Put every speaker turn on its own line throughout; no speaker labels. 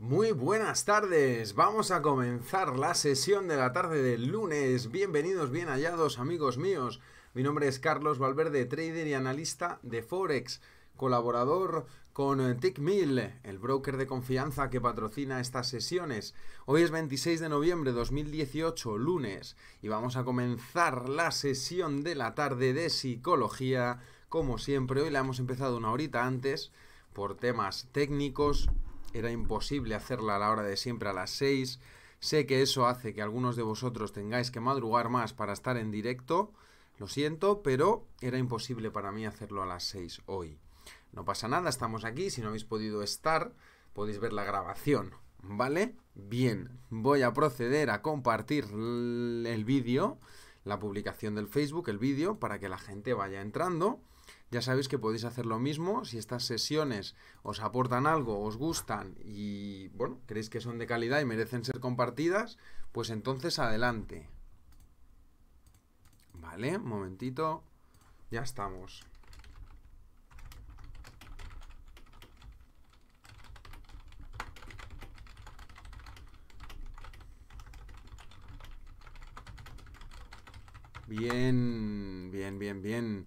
Muy buenas tardes, vamos a comenzar la sesión de la tarde del lunes. Bienvenidos, bien hallados amigos míos. Mi nombre es Carlos Valverde, trader y analista de Forex, colaborador con eh, TickMill, el broker de confianza que patrocina estas sesiones. Hoy es 26 de noviembre de 2018, lunes, y vamos a comenzar la sesión de la tarde de psicología. Como siempre, hoy la hemos empezado una horita antes por temas técnicos, era imposible hacerla a la hora de siempre a las 6. Sé que eso hace que algunos de vosotros tengáis que madrugar más para estar en directo. Lo siento, pero era imposible para mí hacerlo a las 6 hoy. No pasa nada, estamos aquí. Si no habéis podido estar, podéis ver la grabación. ¿Vale? Bien, voy a proceder a compartir el vídeo, la publicación del Facebook, el vídeo, para que la gente vaya entrando ya sabéis que podéis hacer lo mismo. Si estas sesiones os aportan algo, os gustan y, bueno, creéis que son de calidad y merecen ser compartidas, pues entonces adelante. Vale, un momentito. Ya estamos. Bien, bien, bien, bien.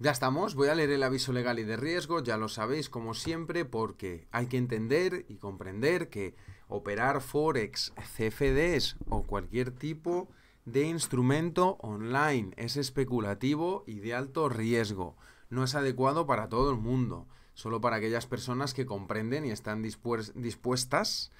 Ya estamos, voy a leer el aviso legal y de riesgo, ya lo sabéis como siempre, porque hay que entender y comprender que operar Forex, CFDs o cualquier tipo de instrumento online es especulativo y de alto riesgo. No es adecuado para todo el mundo, solo para aquellas personas que comprenden y están dispuestas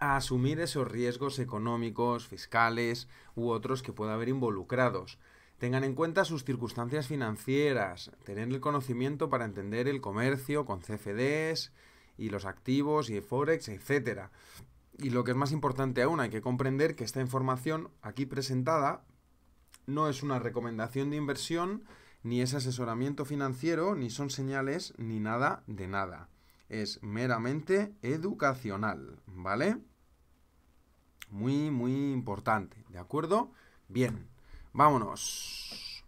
a asumir esos riesgos económicos, fiscales u otros que pueda haber involucrados. Tengan en cuenta sus circunstancias financieras, tener el conocimiento para entender el comercio con CFDs y los activos y Forex, etc. Y lo que es más importante aún, hay que comprender que esta información aquí presentada no es una recomendación de inversión, ni es asesoramiento financiero, ni son señales, ni nada de nada. Es meramente educacional, ¿vale? Muy, muy importante, ¿de acuerdo? Bien. Vámonos.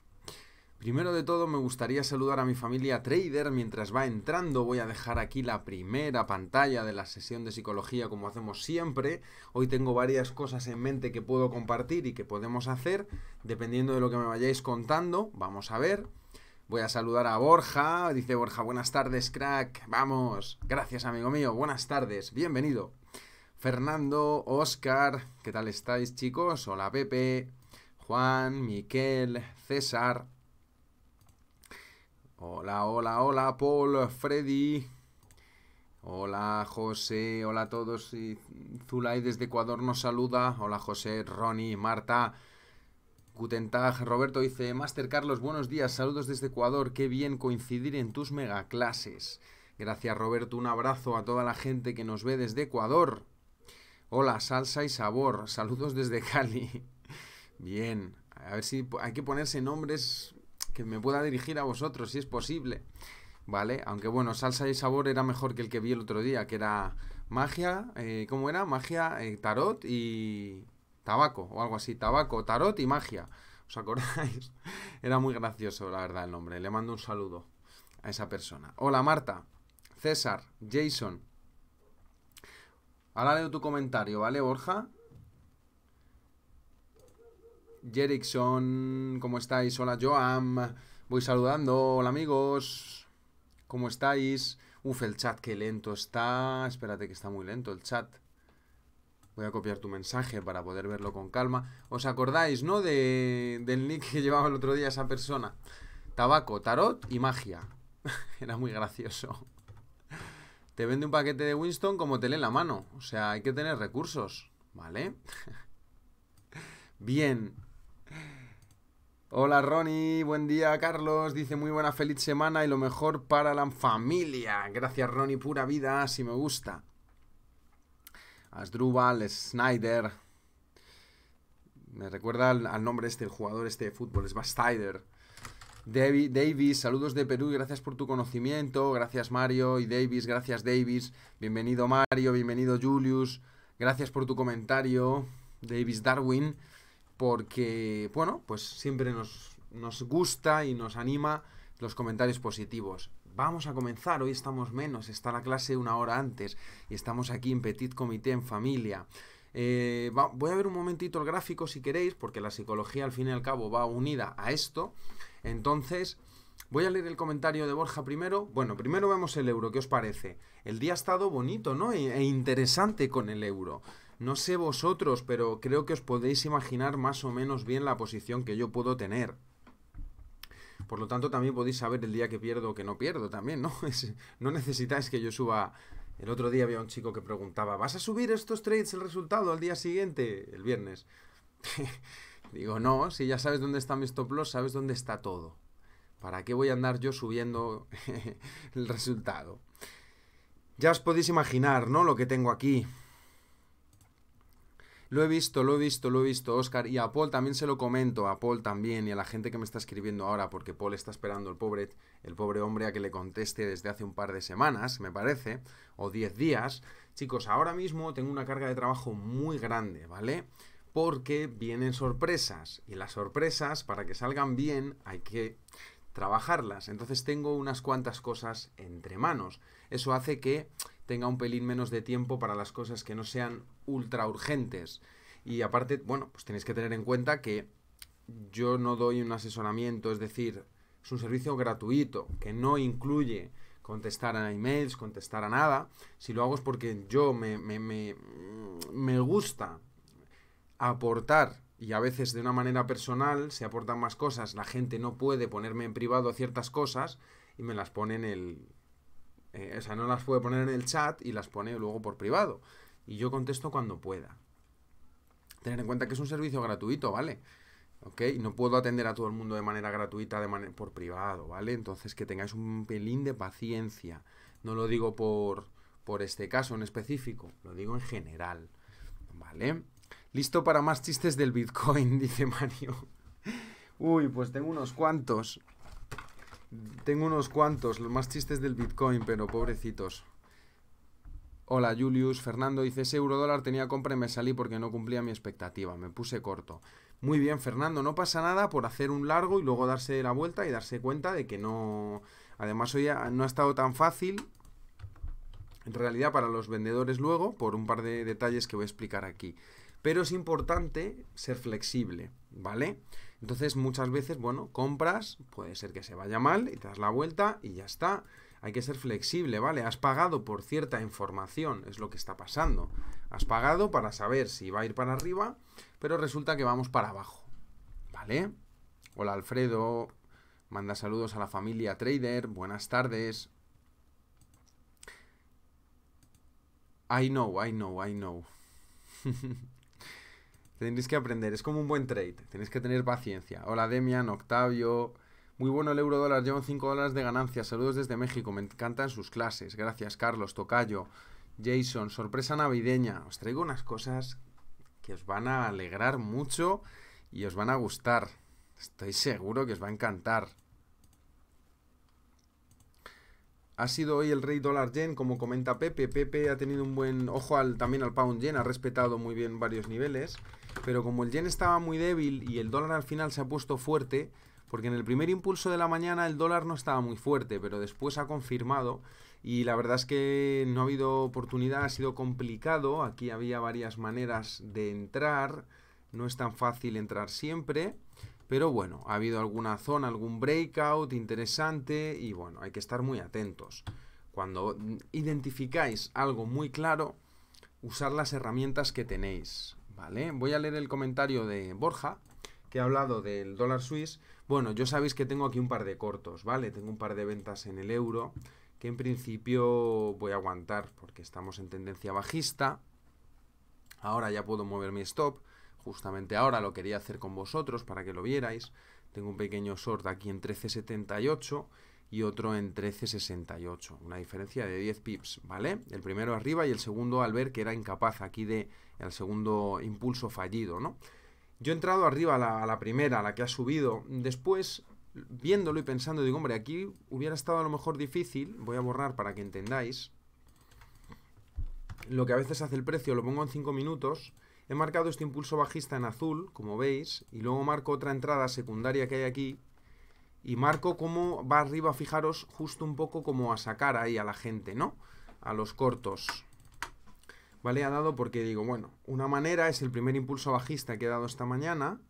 Primero de todo me gustaría saludar a mi familia trader mientras va entrando. Voy a dejar aquí la primera pantalla de la sesión de psicología como hacemos siempre. Hoy tengo varias cosas en mente que puedo compartir y que podemos hacer dependiendo de lo que me vayáis contando. Vamos a ver. Voy a saludar a Borja. Dice Borja, buenas tardes, crack. Vamos. Gracias, amigo mío. Buenas tardes. Bienvenido. Fernando, Oscar, ¿qué tal estáis, chicos? Hola, Pepe. Juan, Miquel, César. Hola, hola, hola, Paul, Freddy. Hola, José. Hola a todos. Zulay desde Ecuador nos saluda. Hola, José, Ronnie, Marta. Gutentag, Roberto dice, Master Carlos, buenos días. Saludos desde Ecuador. Qué bien coincidir en tus megaclases. Gracias, Roberto. Un abrazo a toda la gente que nos ve desde Ecuador. Hola, salsa y sabor. Saludos desde Cali. Bien, a ver si hay que ponerse nombres que me pueda dirigir a vosotros, si es posible. Vale, aunque bueno, salsa y sabor era mejor que el que vi el otro día, que era magia, eh, ¿cómo era? Magia, eh, tarot y tabaco, o algo así, tabaco, tarot y magia. ¿Os acordáis? Era muy gracioso, la verdad, el nombre. Le mando un saludo a esa persona. Hola Marta, César, Jason. Ahora leo tu comentario, ¿vale, Borja? Jerickson, ¿cómo estáis? Hola Joam, voy saludando, hola amigos, ¿cómo estáis? Uf, el chat, qué lento está, espérate que está muy lento el chat. Voy a copiar tu mensaje para poder verlo con calma. ¿Os acordáis, no? De, del nick que llevaba el otro día esa persona. Tabaco, tarot y magia. Era muy gracioso. Te vende un paquete de Winston como te en la mano. O sea, hay que tener recursos. ¿Vale? Bien. Hola Ronnie, buen día Carlos, dice muy buena, feliz semana y lo mejor para la familia. Gracias Ronnie, pura vida, si me gusta. Asdrúbal, Snyder. Me recuerda al, nombre este, el jugador este de fútbol, es Bastider. Davis, saludos de Perú, y gracias por tu conocimiento, gracias Mario y Davis, gracias Davis, bienvenido Mario, bienvenido Julius, gracias por tu comentario, Davis Darwin porque, bueno, pues siempre nos, gusta y nos anima los comentarios positivos. Vamos a comenzar, hoy estamos menos, está la clase una hora antes y estamos aquí en Petit Comité en familia. Eh, voy a ver un momentito el gráfico si queréis, porque la psicología al fin y al cabo va unida a esto. Entonces, voy a leer el comentario de Borja primero. Bueno, primero vemos el euro, ¿qué os parece? El día ha estado bonito, ¿no? e, e interesante con el euro. No sé vosotros, pero creo que os podéis imaginar más o menos bien la posición que yo puedo tener. Por lo tanto, también podéis saber el día que pierdo o que no pierdo también, ¿no? no necesitáis que yo suba... El otro día había un chico que preguntaba, ¿vas a subir estos trades el resultado al día siguiente? El viernes. Digo, no, si ya sabes dónde está mi stop loss, sabes dónde está todo. ¿Para qué voy a andar yo subiendo el resultado? Ya os podéis imaginar, ¿no? Lo que tengo aquí. Lo he visto, lo he visto, lo he visto, Oscar. Y a Paul también se lo comento, a Paul también, y a la gente que me está escribiendo ahora, porque Paul está esperando el pobre, el pobre hombre a que le conteste desde hace un par de semanas, me parece, o 10 días. Chicos, ahora mismo tengo una carga de trabajo muy grande, ¿vale? Porque vienen sorpresas. Y las sorpresas, para que salgan bien, hay que trabajarlas. Entonces tengo unas cuantas cosas entre manos. Eso hace que tenga un pelín menos de tiempo para las cosas que no sean ultra urgentes. Y aparte, bueno, pues tenéis que tener en cuenta que yo no doy un asesoramiento, es decir, es un servicio gratuito que no incluye contestar a emails, contestar a nada. Si lo hago es porque yo me, gusta aportar y a veces de una manera personal se aportan más cosas. La gente no puede ponerme en privado ciertas cosas y me las pone en el, eh, o sea, no las puede poner en el chat y las pone luego por privado. Y yo contesto cuando pueda. Tener en cuenta que es un servicio gratuito, ¿vale? ¿Ok? No puedo atender a todo el mundo de manera gratuita, de por privado, ¿vale? Entonces que tengáis un pelín de paciencia. No lo digo por, por este caso en específico, lo digo en general, ¿vale? Listo para más chistes del Bitcoin, dice Mario. Uy, pues tengo unos cuantos. Tengo unos cuantos, los más chistes del Bitcoin, pero pobrecitos. Hola Julius, Fernando dice, ese euro dólar tenía compra y me salí porque no cumplía mi expectativa, me puse corto. Muy bien Fernando, no pasa nada por hacer un largo y luego darse la vuelta y darse cuenta de que no... Además hoy no ha estado tan fácil, en realidad para los vendedores luego, por un par de detalles que voy a explicar aquí. Pero es importante ser flexible, ¿vale? Entonces, muchas veces, bueno, compras, puede ser que se vaya mal y te das la vuelta y ya está. Hay que ser flexible, ¿vale? Has pagado por cierta información, es lo que está pasando. Has pagado para saber si va a ir para arriba, pero resulta que vamos para abajo, ¿vale? Hola Alfredo, manda saludos a la familia Trader, buenas tardes. I know, I know, I know. Tendréis que aprender, es como un buen trade, tenéis que tener paciencia. Hola Demian, Octavio. Muy bueno el euro dólar, llevan 5 dólares de ganancia. Saludos desde México, me encantan sus clases. Gracias, Carlos, Tocayo, Jason, sorpresa navideña. Os traigo unas cosas que os van a alegrar mucho y os van a gustar. Estoy seguro que os va a encantar. Ha sido hoy el rey dólar yen, como comenta Pepe. Pepe ha tenido un buen ojo también al pound yen, ha respetado muy bien varios niveles. Pero como el yen estaba muy débil y el dólar al final se ha puesto fuerte, porque en el primer impulso de la mañana el dólar no estaba muy fuerte, pero después ha confirmado y la verdad es que no ha habido oportunidad, ha sido complicado, aquí había varias maneras de entrar, no es tan fácil entrar siempre, pero bueno, ha habido alguna zona, algún breakout interesante y bueno, hay que estar muy atentos. Cuando identificáis algo muy claro, usar las herramientas que tenéis. Voy a leer el comentario de Borja, que ha hablado del dólar suizo. Bueno, yo sabéis que tengo aquí un par de cortos, ¿vale? Tengo un par de ventas en el euro, que en principio voy a aguantar porque estamos en tendencia bajista. Ahora ya puedo mover mi stop. Justamente ahora lo quería hacer con vosotros para que lo vierais. Tengo un pequeño short aquí en 1378 y otro en 13,68. Una diferencia de 10 pips, ¿vale? El primero arriba y el segundo al ver que era incapaz aquí de el segundo impulso fallido, ¿no? Yo he entrado arriba a la, primera, a la que ha subido. Después, viéndolo y pensando, digo, hombre, aquí hubiera estado a lo mejor difícil. Voy a borrar para que entendáis. Lo que a veces hace el precio, lo pongo en 5 minutos. He marcado este impulso bajista en azul, como veis, y luego marco otra entrada secundaria que hay aquí, y marco cómo va arriba, fijaros, justo un poco como a sacar ahí a la gente, ¿no? A los cortos. ¿Vale? Ha dado porque digo, bueno, una manera es el primer impulso bajista que he dado esta mañana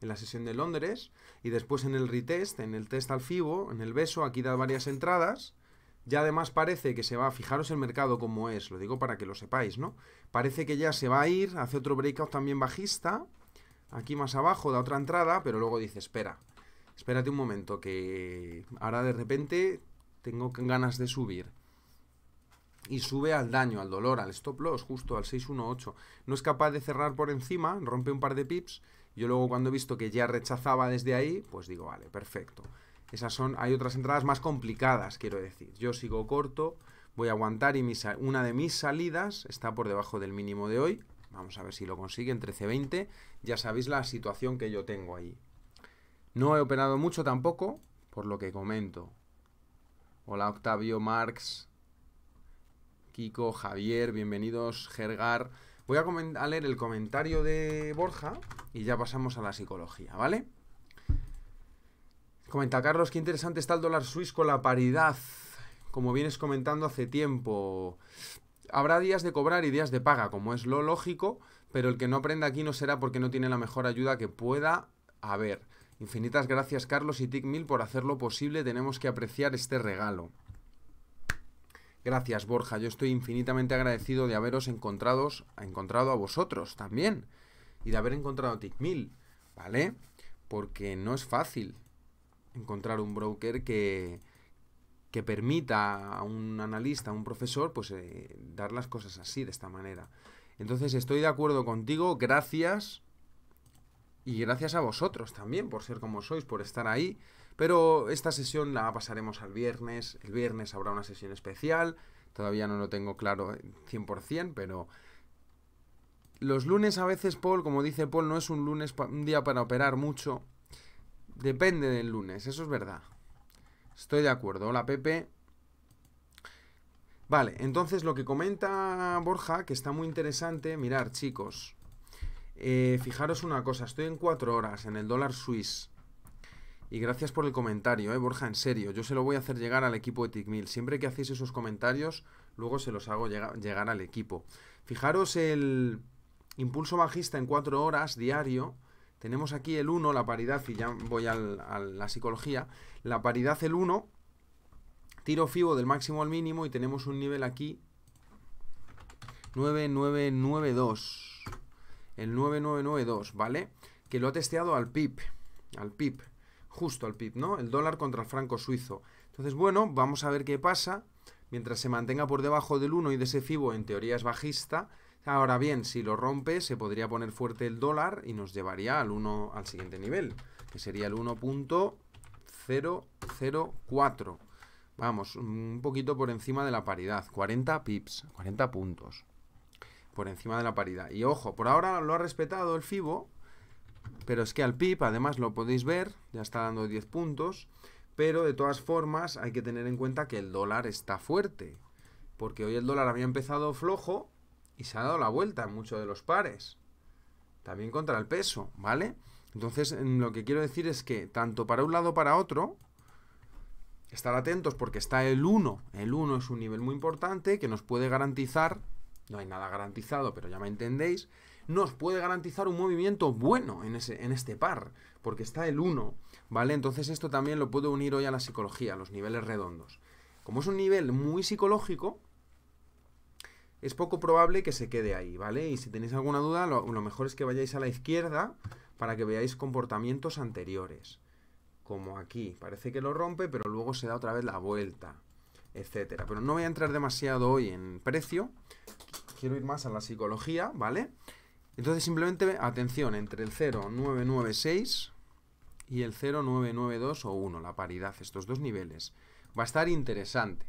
en la sesión de Londres y después en el retest, en el test al FIBO, en el beso, aquí da varias entradas. Ya además parece que se va, fijaros el mercado como es, lo digo para que lo sepáis, ¿no? Parece que ya se va a ir, hace otro breakout también bajista, aquí más abajo da otra entrada, pero luego dice, espera, espérate un momento, que ahora de repente tengo ganas de subir. Y sube al daño, al dolor, al stop loss, justo al 618. No es capaz de cerrar por encima, rompe un par de pips. Yo luego cuando he visto que ya rechazaba desde ahí, pues digo, vale, perfecto. Esas son, hay otras entradas más complicadas, quiero decir. Yo sigo corto, voy a aguantar y una de mis salidas está por debajo del mínimo de hoy. Vamos a ver si lo consigue en 13.20. Ya sabéis la situación que yo tengo ahí. No he operado mucho tampoco, por lo que comento. Hola Octavio, Marx, Kiko, Javier, bienvenidos, Gergar. Voy a, leer el comentario de Borja y ya pasamos a la psicología, ¿vale? Comenta Carlos, qué interesante está el dólar suizo con la paridad, como vienes comentando hace tiempo. Habrá días de cobrar y días de paga, como es lo lógico, pero el que no aprenda aquí no será porque no tiene la mejor ayuda que pueda haber. Infinitas gracias Carlos y Tickmill por hacerlo posible, tenemos que apreciar este regalo. Gracias Borja, yo estoy infinitamente agradecido de haberos encontrados, encontrado a vosotros también y de haber encontrado a Tickmill, ¿vale? Porque no es fácil encontrar un broker que, que permita a un analista, a un profesor, pues eh, dar las cosas así, de esta manera. Entonces estoy de acuerdo contigo, gracias y gracias a vosotros también por ser como sois, por estar ahí. Pero esta sesión la pasaremos al viernes, el viernes habrá una sesión especial, todavía no lo tengo claro 100%, eh, pero los lunes a veces Paul, como dice Paul, no es un lunes un día para operar mucho. Depende del lunes, eso es verdad. Estoy de acuerdo. Hola Pepe. Vale, entonces lo que comenta Borja, que está muy interesante, mirar chicos, eh, fijaros una cosa, estoy en cuatro horas en el dólar suizo Y gracias por el comentario, eh, Borja, en serio. Yo se lo voy a hacer llegar al equipo de TICMIL. Siempre que hacéis esos comentarios, luego se los hago llegar al equipo. Fijaros el impulso bajista en cuatro horas diario. Tenemos aquí el 1, la paridad, y ya voy a la psicología. La paridad, el 1, tiro FIBO del máximo al mínimo y tenemos un nivel aquí 9992 el 9992, ¿vale? Que lo ha testeado al PIB, al PIB, justo al PIB, ¿no? El dólar contra el franco suizo. Entonces, bueno, vamos a ver qué pasa. Mientras se mantenga por debajo del 1 y de ese FIBO, en teoría es bajista. Ahora bien, si lo rompe, se podría poner fuerte el dólar y nos llevaría al 1 al siguiente nivel, que sería el 1.004. Vamos, un poquito por encima de la paridad, 40 pips, 40 puntos por encima de la paridad. Y ojo, por ahora lo ha respetado el FIBO, pero es que al PIB, además lo podéis ver, ya está dando 10 puntos, pero de todas formas hay que tener en cuenta que el dólar está fuerte, porque hoy el dólar había empezado flojo y se ha dado la vuelta en muchos de los pares, también contra el peso, ¿vale? Entonces lo que quiero decir es que tanto para un lado para otro, estar atentos porque está el 1, el 1 es un nivel muy importante que nos puede garantizar no hay nada garantizado, pero ya me entendéis, nos puede garantizar un movimiento bueno en, este par, porque está el 1, ¿vale? Entonces esto también lo puedo unir hoy a la psicología, a los niveles redondos. Como es un nivel muy psicológico, es poco probable que se quede ahí, ¿vale? Y si tenéis alguna duda, lo, lo mejor es que vayáis a la izquierda para que veáis comportamientos anteriores. Como aquí, parece que lo rompe, pero luego se da otra vez la vuelta etcétera. Pero no voy a entrar demasiado hoy en precio, quiero ir más a la psicología, ¿vale? Entonces simplemente atención entre el 0,996 y el 0,992 o 1, la paridad, estos dos niveles. Va a estar interesante.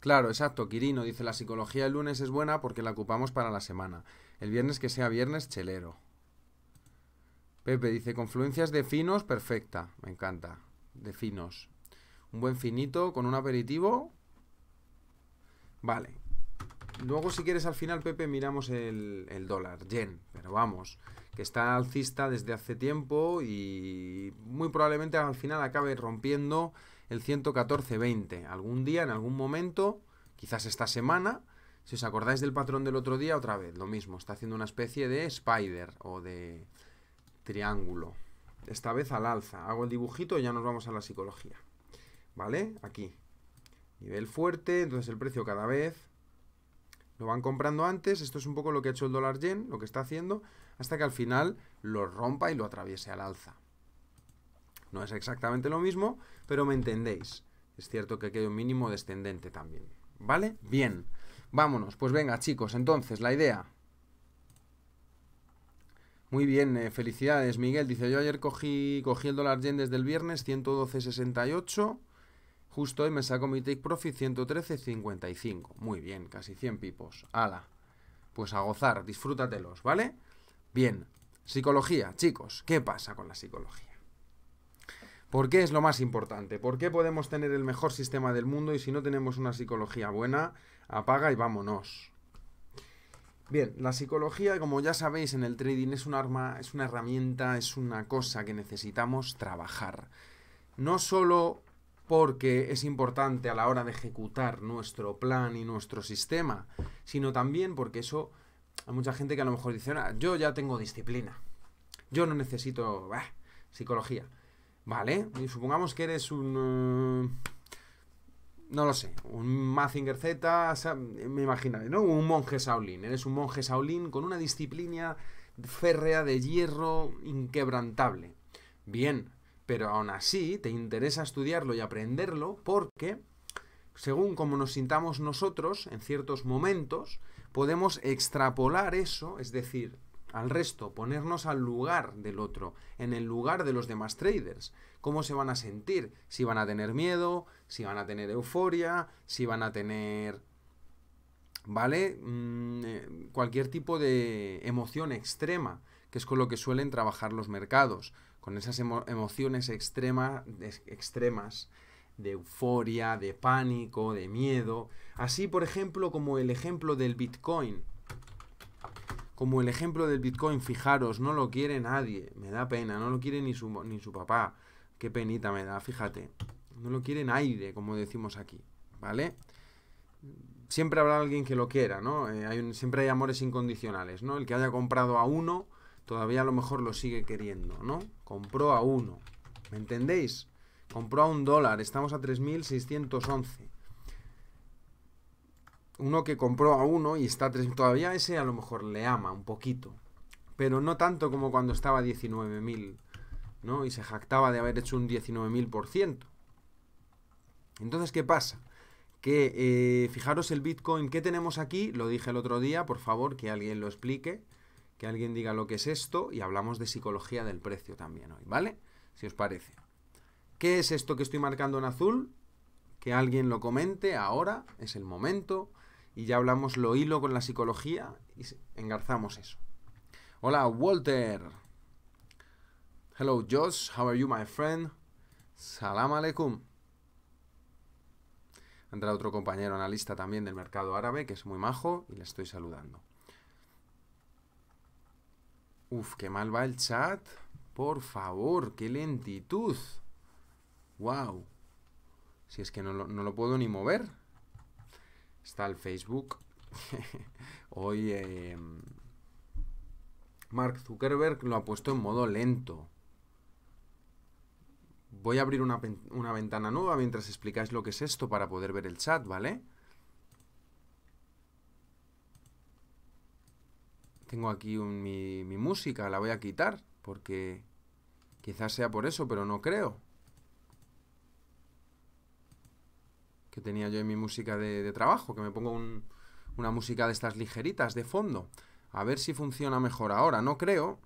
Claro, exacto, Quirino dice la psicología el lunes es buena porque la ocupamos para la semana. El viernes que sea viernes, chelero. Pepe dice confluencias de finos, perfecta, me encanta de finos. Un buen finito con un aperitivo. Vale. Luego, si quieres, al final, Pepe, miramos el, el dólar, yen. Pero vamos, que está alcista desde hace tiempo y muy probablemente al final acabe rompiendo el 114.20. Algún día, en algún momento, quizás esta semana, si os acordáis del patrón del otro día, otra vez, lo mismo. Está haciendo una especie de spider o de triángulo esta vez al alza. Hago el dibujito y ya nos vamos a la psicología. ¿Vale? Aquí. Nivel fuerte, entonces el precio cada vez lo van comprando antes. Esto es un poco lo que ha hecho el dólar yen, lo que está haciendo, hasta que al final lo rompa y lo atraviese al alza. No es exactamente lo mismo, pero me entendéis. Es cierto que hay un mínimo descendente también. ¿Vale? Bien. Vámonos. Pues venga, chicos, entonces la idea. Muy bien, eh, felicidades, Miguel. Dice, yo ayer cogí, cogí el dólar yen desde el viernes, 112.68. Justo hoy me saco mi take profit 113.55. Muy bien, casi 100 pipos. ¡Hala! Pues a gozar, disfrútatelos, ¿vale? Bien, psicología, chicos, ¿qué pasa con la psicología? ¿Por qué es lo más importante? ¿Por qué podemos tener el mejor sistema del mundo y si no tenemos una psicología buena, apaga y vámonos? Bien, la psicología, como ya sabéis, en el trading es un arma, es una herramienta, es una cosa que necesitamos trabajar. No solo porque es importante a la hora de ejecutar nuestro plan y nuestro sistema, sino también porque eso hay mucha gente que a lo mejor dice, yo ya tengo disciplina, yo no necesito psicología. Vale, y supongamos que eres un... Eh, no lo sé, un Mazinger Z, me imagino, ¿no? Un monje saulín, eres un monje saulín con una disciplina férrea de hierro inquebrantable. Bien, pero aún así te interesa estudiarlo y aprenderlo porque, según como nos sintamos nosotros en ciertos momentos, podemos extrapolar eso, es decir, al resto, ponernos al lugar del otro, en el lugar de los demás traders. ¿Cómo se van a sentir? Si van a tener miedo, si van a tener euforia, si van a tener... ¿Vale? Mm, eh, cualquier tipo de emoción extrema, que es con lo que suelen trabajar los mercados, con esas emociones extrema, extremas de euforia, de pánico, de miedo. Así, por ejemplo, como el ejemplo del Bitcoin como el ejemplo del Bitcoin, fijaros, no lo quiere nadie. Me da pena, no lo quiere ni su, ni su papá. Qué penita me da, fíjate. No lo quiere aire, como decimos aquí, ¿vale? Siempre habrá alguien que lo quiera, ¿no? Eh, hay siempre hay amores incondicionales, ¿no? El que haya comprado a uno, todavía a lo mejor lo sigue queriendo, ¿no? Compró a uno. ¿Me entendéis? Compró a un dólar, estamos a 3.611 uno que compró a uno y está tres, todavía ese a lo mejor le ama un poquito, pero no tanto como cuando estaba 19.000, ¿no? Y se jactaba de haber hecho un 19.000%. Entonces, ¿qué pasa? Que eh, fijaros el Bitcoin que tenemos aquí, lo dije el otro día, por favor, que alguien lo explique, que alguien diga lo que es esto y hablamos de psicología del precio también hoy, ¿vale? Si os parece. ¿Qué es esto que estoy marcando en azul? Que alguien lo comente ahora, es el momento y ya hablamos lo hilo con la psicología y engarzamos eso. Hola, Walter. Hello, Josh. How are you, my friend? Salam alaikum. Entra otro compañero analista también del mercado árabe que es muy majo y le estoy saludando. Uf, qué mal va el chat. Por favor, qué lentitud. Wow. Si es que no no lo puedo ni mover está el Facebook. Hoy em, Mark Zuckerberg lo ha puesto en modo lento. Voy a abrir una, ventana nueva mientras explicáis lo que es esto para poder ver el chat, ¿vale? Tengo aquí mi, mi música, la voy a quitar porque quizás sea por eso, pero no creo. que tenía yo en mi música de, trabajo, que me pongo un, una música de estas ligeritas de fondo. A ver si funciona mejor ahora. No creo.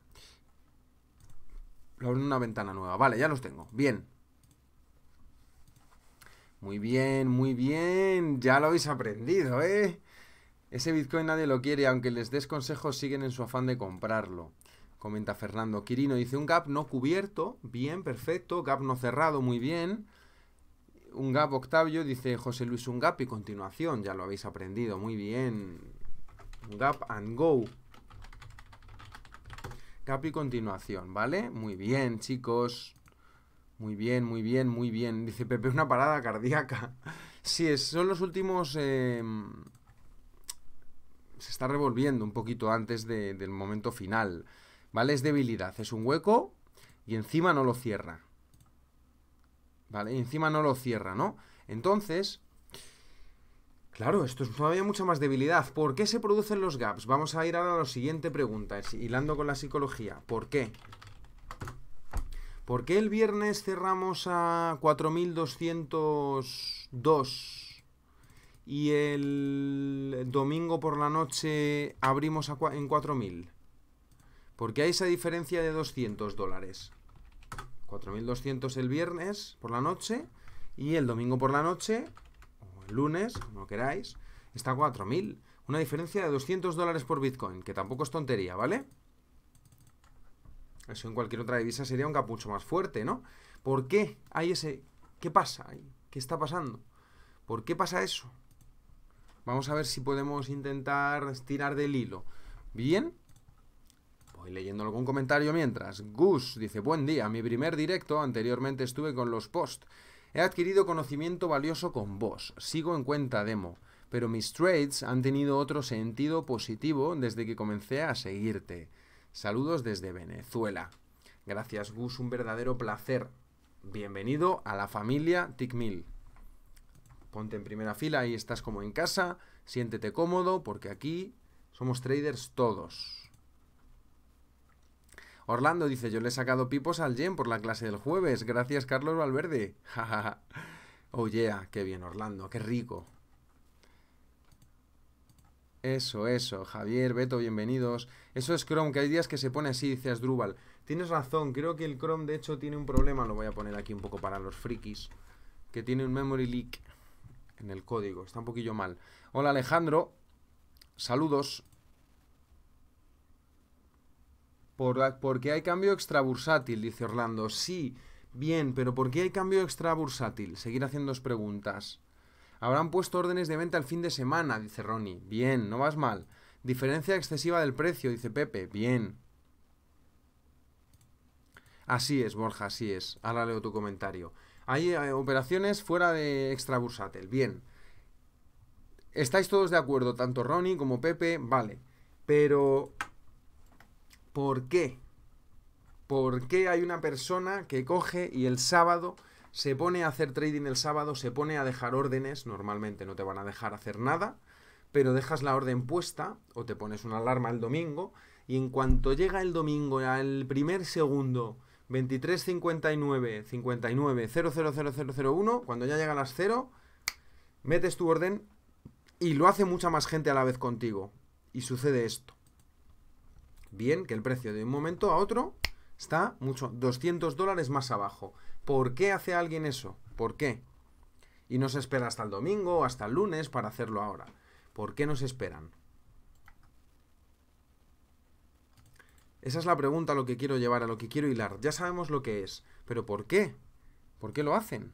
Lo abro en una ventana nueva. Vale, ya los tengo. Bien. Muy bien, muy bien. Ya lo habéis aprendido, ¿eh? Ese Bitcoin nadie lo quiere, aunque les des consejos, siguen en su afán de comprarlo. Comenta Fernando. Quirino dice un gap no cubierto. Bien, perfecto. Gap no cerrado, muy bien. Un gap, Octavio dice José Luis un gap y continuación, ya lo habéis aprendido, muy bien. gap and go. Gap y continuación, ¿vale? Muy bien, chicos. Muy bien, muy bien, muy bien. Dice Pepe, una parada cardíaca. sí, son los últimos... Em, se está revolviendo un poquito antes del momento final. ¿Vale? Es debilidad, es un hueco y encima no lo cierra. ¿vale? Y encima no lo cierra, ¿no? Entonces, claro, esto es todavía mucha más debilidad. ¿Por qué se producen los gaps? Vamos a ir ahora a la siguiente pregunta, hilando con la psicología. ¿Por qué? ¿Por qué el viernes cerramos a 4202 y el domingo por la noche abrimos en 4000? Porque hay esa diferencia de 200 dólares. 4.200 el viernes por la noche y el domingo por la noche, o el lunes, como queráis, está 4.000. Una diferencia de 200 dólares por Bitcoin, que tampoco es tontería, ¿vale? Eso en cualquier otra divisa sería un capucho más fuerte, ¿no? ¿Por qué hay ese... ¿Qué pasa ahí? ¿Qué está pasando? ¿Por qué pasa eso? Vamos a ver si podemos intentar tirar del hilo. Bien, leyendo algún comentario mientras, Gus dice, buen día, mi primer directo, anteriormente estuve con los post. He adquirido conocimiento valioso con vos, sigo en cuenta demo, pero mis trades han tenido otro sentido positivo desde que comencé a seguirte. Saludos desde Venezuela. Gracias Gus, un verdadero placer. Bienvenido a la familia Tickmill Ponte en primera fila y estás como en casa, siéntete cómodo porque aquí somos traders todos. Orlando dice, yo le he sacado pipos al Jen por la clase del jueves. Gracias, Carlos Valverde. oh qué bien, Orlando, qué rico. Eso, eso. Javier, Beto, bienvenidos. Eso es Chrome, que hay días que se pone así, dice Asdrúbal. Tienes razón, creo que el Chrome de hecho tiene un problema. Lo voy a poner aquí un poco para los frikis. Que tiene un memory leak en el código. Está un poquillo mal. Hola Alejandro. Saludos. porque hay cambio extrabursátil, dice Orlando. Sí, bien, pero ¿por qué hay cambio extra bursátil? Seguir haciendo preguntas. Habrán puesto órdenes de venta el fin de semana, dice Ronnie. Bien, no vas mal. Diferencia excesiva del precio, dice Pepe. Bien. Así es, Borja, así es. Ahora leo tu comentario. Hay eh, operaciones fuera de extra bursátil. Bien. ¿Estáis todos de acuerdo? Tanto Ronnie como Pepe, vale. Pero ¿Por qué? ¿Por qué hay una persona que coge y el sábado se pone a hacer trading el sábado, se pone a dejar órdenes, normalmente no te van a dejar hacer nada, pero dejas la orden puesta o te pones una alarma el domingo y en cuanto llega el domingo al primer segundo 23.59, 59, cuando ya llega a las 0, metes tu orden y lo hace mucha más gente a la vez contigo. Y sucede esto bien que el precio de un momento a otro está mucho, 200 dólares más abajo. ¿Por qué hace alguien eso? ¿Por qué? Y no se espera hasta el domingo o hasta el lunes para hacerlo ahora. ¿Por qué nos esperan? Esa es la pregunta a lo que quiero llevar, a lo que quiero hilar. Ya sabemos lo que es, pero ¿por qué? ¿Por qué lo hacen?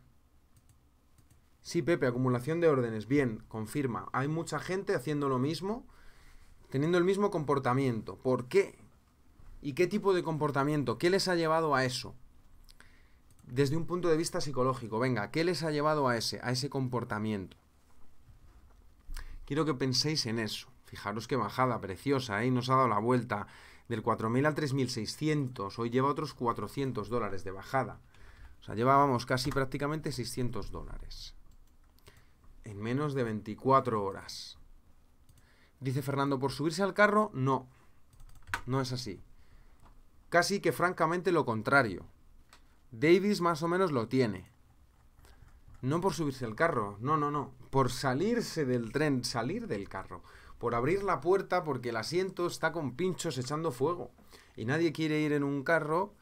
Sí, Pepe, acumulación de órdenes. Bien, confirma. Hay mucha gente haciendo lo mismo teniendo el mismo comportamiento. ¿Por qué? ¿Y qué tipo de comportamiento? ¿Qué les ha llevado a eso? Desde un punto de vista psicológico, venga, ¿qué les ha llevado a ese, a ese comportamiento? Quiero que penséis en eso. Fijaros qué bajada preciosa, ¿eh? Nos ha dado la vuelta del 4.000 al 3.600. Hoy lleva otros 400 dólares de bajada. O sea, llevábamos casi prácticamente 600 dólares. En menos de 24 horas. Dice Fernando, ¿por subirse al carro? No, no es así. Casi que francamente lo contrario. Davis más o menos lo tiene. No por subirse al carro, no, no, no. Por salirse del tren, salir del carro. Por abrir la puerta porque el asiento está con pinchos echando fuego. Y nadie quiere ir en un carro,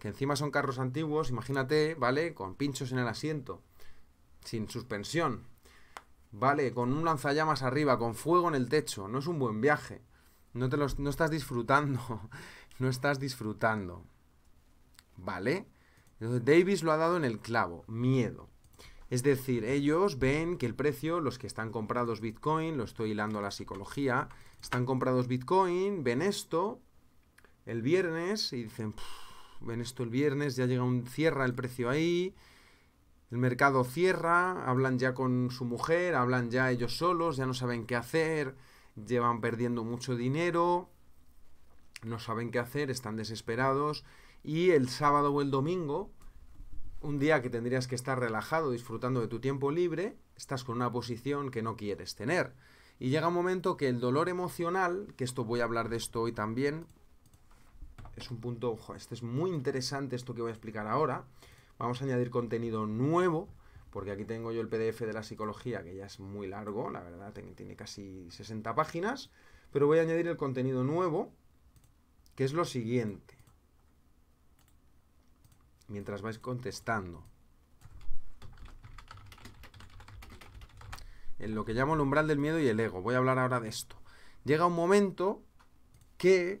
que encima son carros antiguos, imagínate, ¿vale? Con pinchos en el asiento. Sin suspensión. ¿vale? Con un lanzallamas arriba, con fuego en el techo. No es un buen viaje. No, te no estás disfrutando. no estás disfrutando. ¿Vale? Entonces Davis lo ha dado en el clavo. Miedo. Es decir, ellos ven que el precio, los que están comprados Bitcoin, lo estoy hilando a la psicología, están comprados Bitcoin, ven esto el viernes y dicen, ven esto el viernes, ya llega un, cierra el precio ahí, el mercado cierra, hablan ya con su mujer, hablan ya ellos solos, ya no saben qué hacer, llevan perdiendo mucho dinero, no saben qué hacer, están desesperados y el sábado o el domingo, un día que tendrías que estar relajado, disfrutando de tu tiempo libre, estás con una posición que no quieres tener. Y llega un momento que el dolor emocional, que esto voy a hablar de esto hoy también, es un punto, ojo, este es muy interesante esto que voy a explicar ahora, Vamos a añadir contenido nuevo, porque aquí tengo yo el PDF de la psicología, que ya es muy largo, la verdad, tiene casi 60 páginas, pero voy a añadir el contenido nuevo, que es lo siguiente. Mientras vais contestando. En lo que llamo el umbral del miedo y el ego. Voy a hablar ahora de esto. Llega un momento que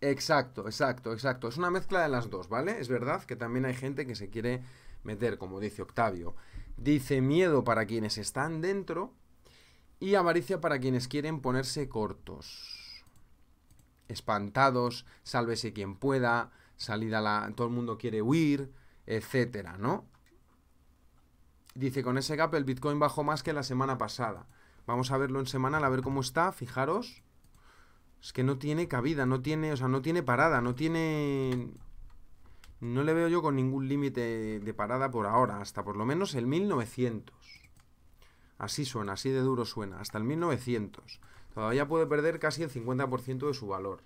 Exacto, exacto, exacto. Es una mezcla de las dos, ¿vale? Es verdad que también hay gente que se quiere meter, como dice Octavio. Dice miedo para quienes están dentro y avaricia para quienes quieren ponerse cortos. Espantados, sálvese quien pueda, salida la... todo el mundo quiere huir, etcétera, ¿no? Dice, con ese gap el Bitcoin bajó más que la semana pasada. Vamos a verlo en semanal, a ver cómo está, fijaros. Es que no tiene cabida, no tiene, o sea, no tiene parada, no tiene... No le veo yo con ningún límite de parada por ahora, hasta por lo menos el 1900. Así suena, así de duro suena, hasta el 1900. Todavía puede perder casi el 50% de su valor.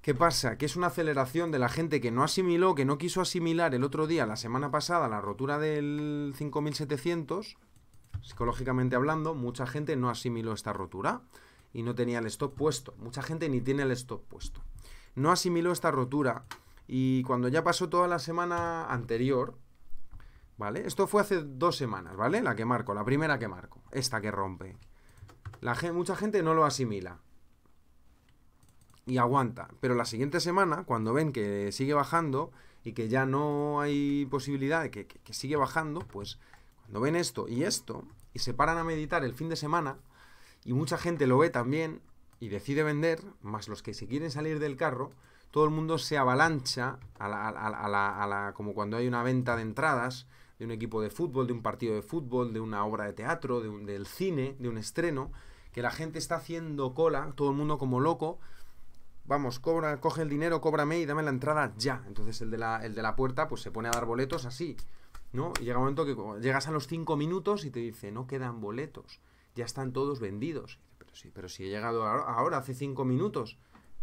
¿Qué pasa? Que es una aceleración de la gente que no asimiló, que no quiso asimilar el otro día, la semana pasada, la rotura del 5700. Psicológicamente hablando, mucha gente no asimiló esta rotura y no tenía el stop puesto. Mucha gente ni tiene el stop puesto. No asimiló esta rotura y cuando ya pasó toda la semana anterior, ¿vale? Esto fue hace dos semanas, ¿vale? La que marco, la primera que marco, esta que rompe. La gente, mucha gente no lo asimila y aguanta, pero la siguiente semana, cuando ven que sigue bajando y que ya no hay posibilidad de que, que sigue bajando, pues cuando ven esto y esto y se paran a meditar el fin de semana, y mucha gente lo ve también y decide vender, más los que se quieren salir del carro, todo el mundo se avalancha a la, como cuando hay una venta de entradas de un equipo de fútbol, de un partido de fútbol, de una obra de teatro, del cine, de un estreno, que la gente está haciendo cola, todo el mundo como loco. Vamos, cobra, coge el dinero, cóbrame y dame la entrada ya. Entonces el de la, el de la puerta pues se pone a dar boletos así, ¿no? Y llega un momento que llegas a los cinco minutos y te dice, no quedan boletos ya están todos vendidos. Pero sí, pero si he llegado ahora, hace cinco minutos,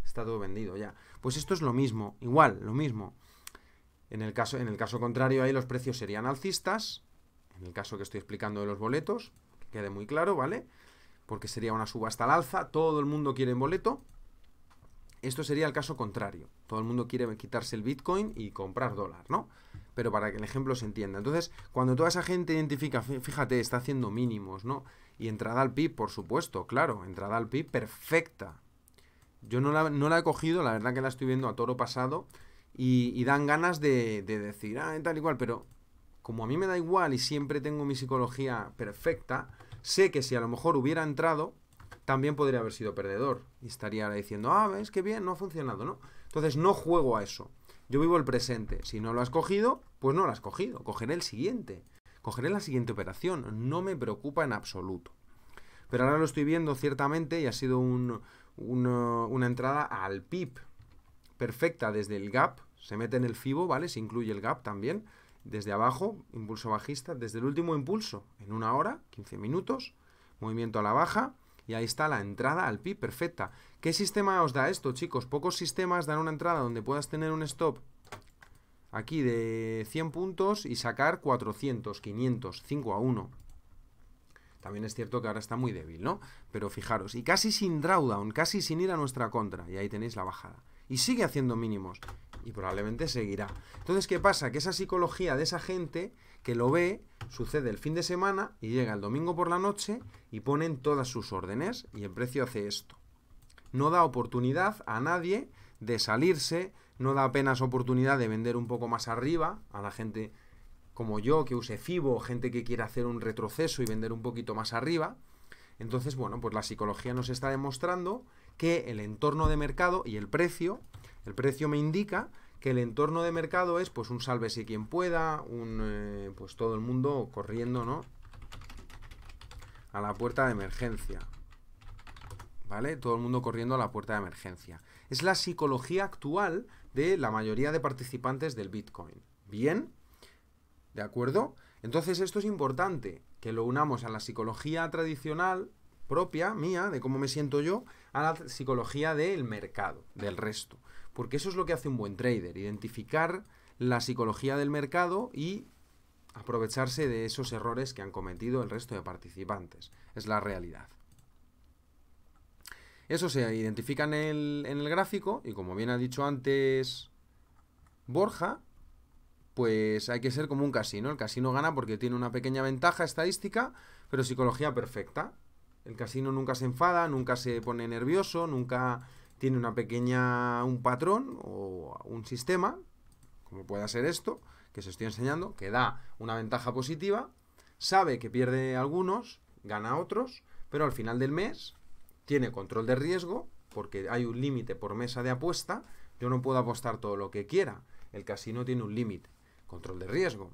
está todo vendido ya. Pues esto es lo mismo, igual, lo mismo. En el caso, en el caso contrario, ahí los precios serían alcistas. En el caso que estoy explicando de los boletos, que quede muy claro, ¿vale? Porque sería una subasta al alza, todo el mundo quiere boleto. Esto sería el caso contrario. Todo el mundo quiere quitarse el Bitcoin y comprar dólar, ¿no? Pero para que el ejemplo se entienda. Entonces, cuando toda esa gente identifica, fíjate, está haciendo mínimos, ¿no? Y entrada al PIB, por supuesto, claro, entrada al PIB perfecta. Yo no la, no la he cogido, la verdad que la estoy viendo a toro pasado y, dan ganas de, decir, ah, tal y cual, pero como a mí me da igual y siempre tengo mi psicología perfecta, sé que si a lo mejor hubiera entrado, también podría haber sido perdedor. Y estaría diciendo, ah, ves que bien, no ha funcionado, ¿no? Entonces no juego a eso. Yo vivo el presente. Si no lo has cogido, pues no lo has cogido. Cogeré el siguiente. Cogeré la siguiente operación, no me preocupa en absoluto. Pero ahora lo estoy viendo ciertamente y ha sido uh, una, entrada al PIB perfecta desde el gap, se mete en el FIBO, ¿vale? Se incluye el gap también. Desde abajo, impulso bajista, desde el último impulso, en una hora, 15 minutos, movimiento a la baja, y ahí está la entrada al PIB perfecta. ¿Qué sistema os da esto, chicos? Pocos sistemas dan una entrada donde puedas tener un stop aquí de 100 puntos y sacar 400, 500, 5 a 1. También es cierto que ahora está muy débil, ¿no? Pero fijaros, y casi sin drawdown, casi sin ir a nuestra contra. Y ahí tenéis la bajada. Y sigue haciendo mínimos. Y probablemente seguirá. Entonces, ¿qué pasa? Que esa psicología de esa gente que lo ve, sucede el fin de semana y llega el domingo por la noche y ponen todas sus órdenes y el precio hace esto. No da oportunidad a nadie de salirse, no da apenas oportunidad de vender un poco más arriba a la gente como yo que use FIBO, gente que quiere hacer un retroceso y vender un poquito más arriba. Entonces, bueno, pues la psicología nos está demostrando que el entorno de mercado y el precio, el precio me indica que el entorno de mercado es pues un sálvese quien pueda, un eh, pues todo el mundo corriendo, ¿no? A la puerta de emergencia. ¿Vale? Todo el mundo corriendo a la puerta de emergencia es la psicología actual de la mayoría de participantes del Bitcoin. ¿Bien? ¿De acuerdo? Entonces esto es importante, que lo unamos a la psicología tradicional propia, mía, de cómo me siento yo, a la psicología del mercado, del resto. Porque eso es lo que hace un buen trader, identificar la psicología del mercado y aprovecharse de esos errores que han cometido el resto de participantes. Es la realidad. Eso se identifica en el, gráfico y como bien ha dicho antes Borja, pues hay que ser como un casino. El casino gana porque tiene una pequeña ventaja estadística, pero psicología perfecta. El casino nunca se enfada, nunca se pone nervioso, nunca tiene una pequeña un patrón o un sistema, como pueda ser esto, que se estoy enseñando, que da una ventaja positiva, sabe que pierde algunos, gana otros, pero al final del mes tiene control de riesgo, porque hay un límite por mesa de apuesta, yo no puedo apostar todo lo que quiera. El casino tiene un límite, control de riesgo.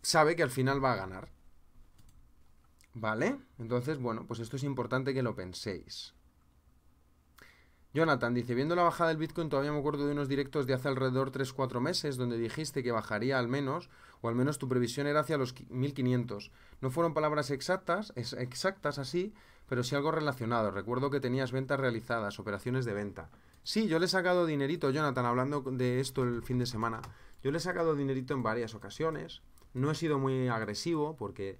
Sabe que al final va a ganar. ¿Vale? Entonces, bueno, pues esto es importante que lo penséis. Jonathan dice, viendo la bajada del Bitcoin todavía me acuerdo de unos directos de hace alrededor 3-4 meses donde dijiste que bajaría al menos, o al menos tu previsión era hacia los 1500. No fueron palabras exactas, exactas así, pero sí algo relacionado. Recuerdo que tenías ventas realizadas, operaciones de venta. Sí, yo le he sacado dinerito, Jonathan, hablando de esto el fin de semana. Yo le he sacado dinerito en varias ocasiones. No he sido muy agresivo porque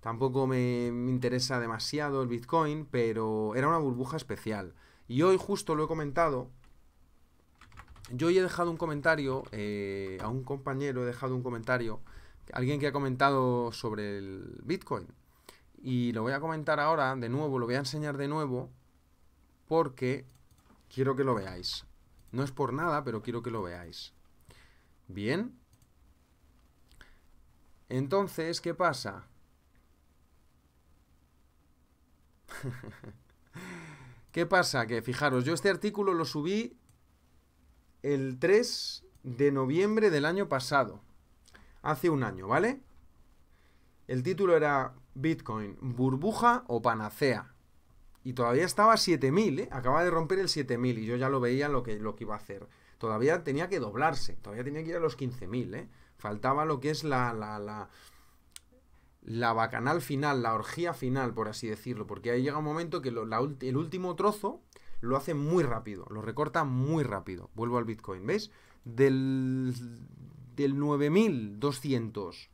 tampoco me interesa demasiado el Bitcoin, pero era una burbuja especial. Y hoy justo lo he comentado. Yo hoy he dejado un comentario eh, a un compañero, he dejado un comentario, alguien que ha comentado sobre el Bitcoin. Y lo voy a comentar ahora de nuevo, lo voy a enseñar de nuevo, porque quiero que lo veáis. No es por nada, pero quiero que lo veáis. Bien. Entonces, ¿qué pasa? ¿Qué pasa? Que fijaros, yo este artículo lo subí el 3 de noviembre del año pasado. Hace un año, ¿vale? El título era Bitcoin, burbuja o panacea. Y todavía estaba 7000, ¿eh? Acaba de romper el 7000 y yo ya lo veía lo que, lo que iba a hacer. Todavía tenía que doblarse, todavía tenía que ir a los 15000, ¿eh? Faltaba lo que es la, la, la la bacanal final, la orgía final, por así decirlo, porque ahí llega un momento que el último trozo lo hace muy rápido, lo recorta muy rápido. Vuelvo al Bitcoin, ¿veis? Del, del 9200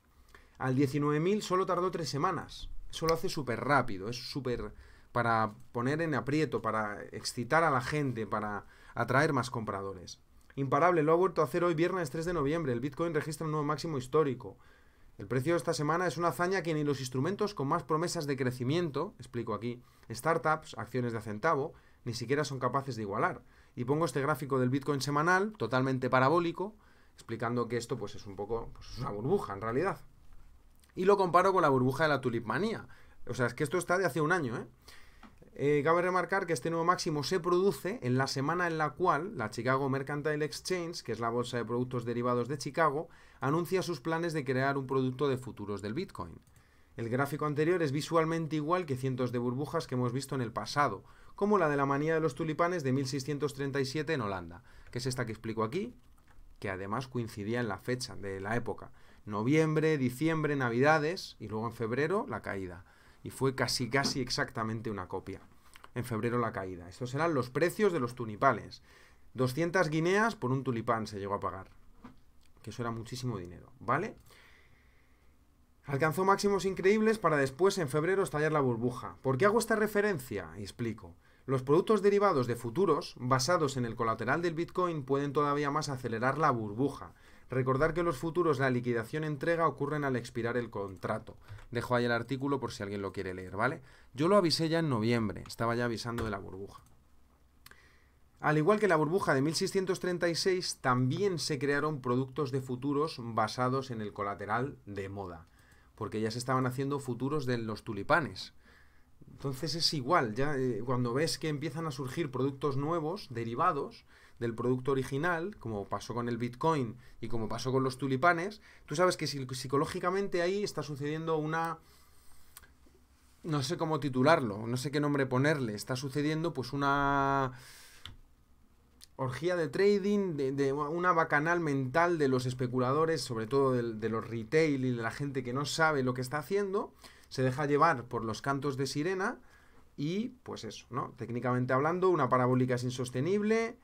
al 19000 solo tardó tres semanas. Eso lo hace súper rápido, es súper para poner en aprieto, para excitar a la gente, para atraer más compradores. Imparable, lo ha vuelto a hacer hoy viernes 3 de noviembre. El Bitcoin registra un nuevo máximo histórico. El precio de esta semana es una hazaña que ni los instrumentos con más promesas de crecimiento, explico aquí, startups, acciones de centavo, ni siquiera son capaces de igualar. Y pongo este gráfico del Bitcoin semanal, totalmente parabólico, explicando que esto pues, es un poco pues, una burbuja en realidad. Y lo comparo con la burbuja de la tulipmanía. O sea, es que esto está de hace un año, ¿eh? Eh, cabe remarcar que este nuevo máximo se produce en la semana en la cual la Chicago Mercantile Exchange, que es la bolsa de productos derivados de Chicago, anuncia sus planes de crear un producto de futuros del Bitcoin. El gráfico anterior es visualmente igual que cientos de burbujas que hemos visto en el pasado, como la de la manía de los tulipanes de 1637 en Holanda, que es esta que explico aquí, que además coincidía en la fecha de la época, noviembre, diciembre, navidades y luego en febrero la caída y fue casi casi exactamente una copia. En febrero la caída. Estos eran los precios de los tulipanes. 200 guineas por un tulipán se llegó a pagar. Que eso era muchísimo dinero, ¿vale? Alcanzó máximos increíbles para después en febrero estallar la burbuja. ¿Por qué hago esta referencia? Y explico. Los productos derivados de futuros, basados en el colateral del Bitcoin, pueden todavía más acelerar la burbuja. Recordar que los futuros, la liquidación entrega ocurren al expirar el contrato. Dejo ahí el artículo por si alguien lo quiere leer, ¿vale? Yo lo avisé ya en noviembre, estaba ya avisando de la burbuja. Al igual que la burbuja de 1636, también se crearon productos de futuros basados en el colateral de moda, porque ya se estaban haciendo futuros de los tulipanes. Entonces es igual, ya eh, cuando ves que empiezan a surgir productos nuevos, derivados, del producto original, como pasó con el Bitcoin y como pasó con los tulipanes, tú sabes que psicológicamente ahí está sucediendo una... No sé cómo titularlo, no sé qué nombre ponerle. Está sucediendo pues una orgía de trading, de, una bacanal mental de los especuladores, sobre todo de, los retail y de la gente que no sabe lo que está haciendo, se deja llevar por los cantos de sirena y pues eso, ¿no? Técnicamente hablando, una parabólica es insostenible,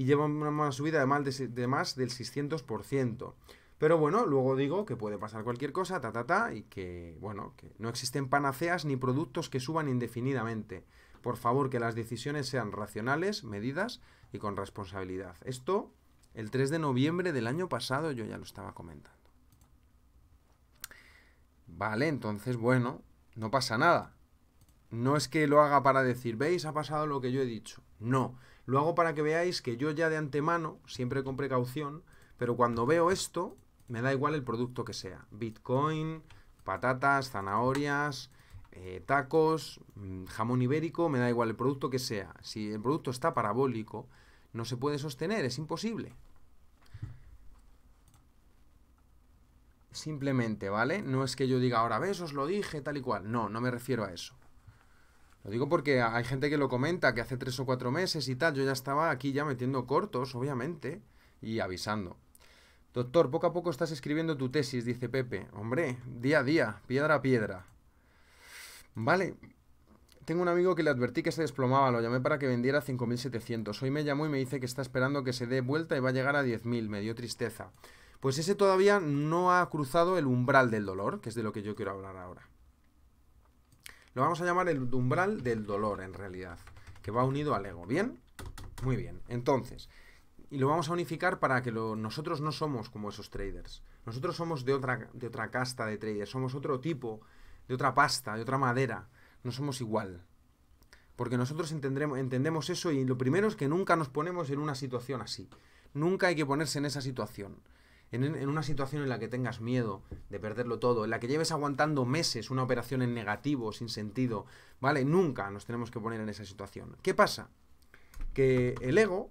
y lleva una subida de más, más del 600%. Pero bueno, luego digo que puede pasar cualquier cosa, ta, ta, ta, y que, bueno, que no existen panaceas ni productos que suban indefinidamente. Por favor, que las decisiones sean racionales, medidas y con responsabilidad. Esto, el 3 de noviembre del año pasado, yo ya lo estaba comentando. Vale, entonces, bueno, no pasa nada. No es que lo haga para decir, veis, ha pasado lo que yo he dicho. No, lo hago para que veáis que yo ya de antemano, siempre con precaución, pero cuando veo esto, me da igual el producto que sea. Bitcoin, patatas, zanahorias, eh, tacos, mm, jamón ibérico, me da igual el producto que sea. Si el producto está parabólico, no se puede sostener, es imposible. Simplemente, ¿vale? No es que yo diga ahora, ves, os lo dije, tal y cual. No, no me refiero a eso. Lo digo porque hay gente que lo comenta, que hace tres o cuatro meses y tal, yo ya estaba aquí ya metiendo cortos, obviamente, y avisando. Doctor, poco a poco estás escribiendo tu tesis, dice Pepe. Hombre, día a día, piedra a piedra. Vale, tengo un amigo que le advertí que se desplomaba, lo llamé para que vendiera 5.700. Hoy me llamó y me dice que está esperando que se dé vuelta y va a llegar a 10.000, me dio tristeza. Pues ese todavía no ha cruzado el umbral del dolor, que es de lo que yo quiero hablar ahora vamos a llamar el umbral del dolor, en realidad, que va unido al ego. ¿Bien? Muy bien. Entonces, y lo vamos a unificar para que lo, nosotros no somos como esos traders. Nosotros somos de otra, de otra casta de traders, somos otro tipo, de otra pasta, de otra madera. No somos igual. Porque nosotros entendemos entendemos eso y lo primero es que nunca nos ponemos en una situación así. Nunca hay que ponerse en esa situación en, una situación en la que tengas miedo de perderlo todo, en la que lleves aguantando meses una operación en negativo, sin sentido, ¿vale? Nunca nos tenemos que poner en esa situación. ¿Qué pasa? Que el ego,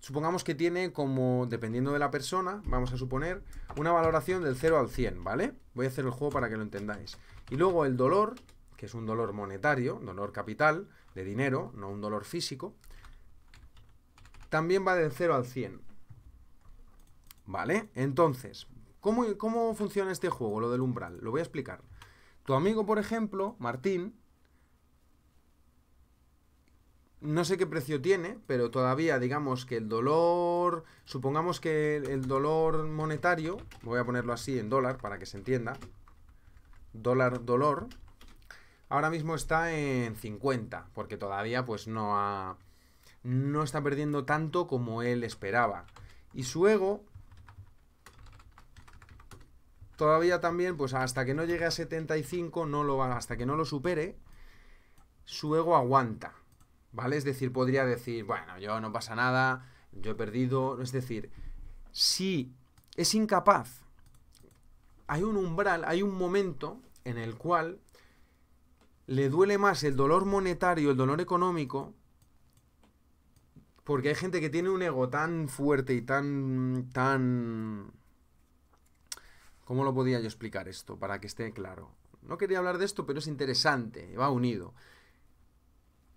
supongamos que tiene como, dependiendo de la persona, vamos a suponer, una valoración del 0 al 100, ¿vale? Voy a hacer el juego para que lo entendáis. Y luego el dolor, que es un dolor monetario, dolor capital, de dinero, no un dolor físico, también va del 0 al 100. ¿Vale? Entonces, ¿cómo, ¿cómo funciona este juego, lo del umbral? Lo voy a explicar. Tu amigo, por ejemplo, Martín, no sé qué precio tiene, pero todavía digamos que el dolor, supongamos que el dolor monetario, voy a ponerlo así en dólar para que se entienda, dólar dolor, ahora mismo está en 50, porque todavía pues no ha, no está perdiendo tanto como él esperaba. Y su ego todavía también, pues hasta que no llegue a 75, no lo, hasta que no lo supere, su ego aguanta, ¿vale? Es decir, podría decir, bueno, yo no pasa nada, yo he perdido, es decir, si es incapaz, hay un umbral, hay un momento en el cual le duele más el dolor monetario, el dolor económico, porque hay gente que tiene un ego tan fuerte y tan tan ¿Cómo lo podía yo explicar esto para que esté claro? No quería hablar de esto, pero es interesante, va unido.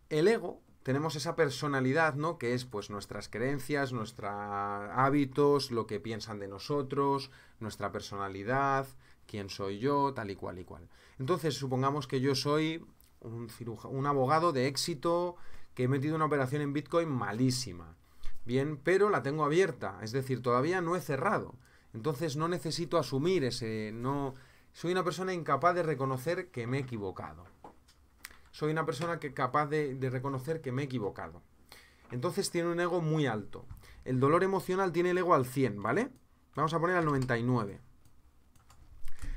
El ego, tenemos esa personalidad, ¿no? Que es pues nuestras creencias, nuestros hábitos, lo que piensan de nosotros, nuestra personalidad, quién soy yo, tal y cual y cual. Entonces, supongamos que yo soy un, cirujano, un abogado de éxito que he metido una operación en Bitcoin malísima. Bien, pero la tengo abierta, es decir, todavía no he cerrado. Entonces no necesito asumir ese... No, soy una persona incapaz de reconocer que me he equivocado. Soy una persona que capaz de, de reconocer que me he equivocado. Entonces tiene un ego muy alto. El dolor emocional tiene el ego al 100, ¿vale? Vamos a poner al 99.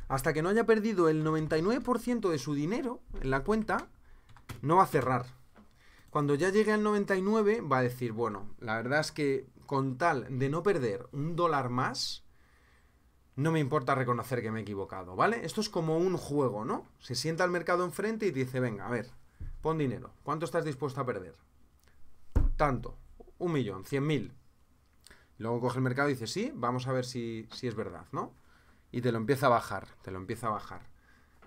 Hasta que no haya perdido el 99% de su dinero en la cuenta, no va a cerrar. Cuando ya llegue al 99, va a decir, bueno, la verdad es que con tal de no perder un dólar más, no me importa reconocer que me he equivocado, ¿vale? Esto es como un juego, ¿no? Se sienta el mercado enfrente y dice, venga, a ver, pon dinero, ¿cuánto estás dispuesto a perder? Tanto, un millón, cien mil. Luego coge el mercado y dice, sí, vamos a ver si, si es verdad, ¿no? Y te lo empieza a bajar, te lo empieza a bajar.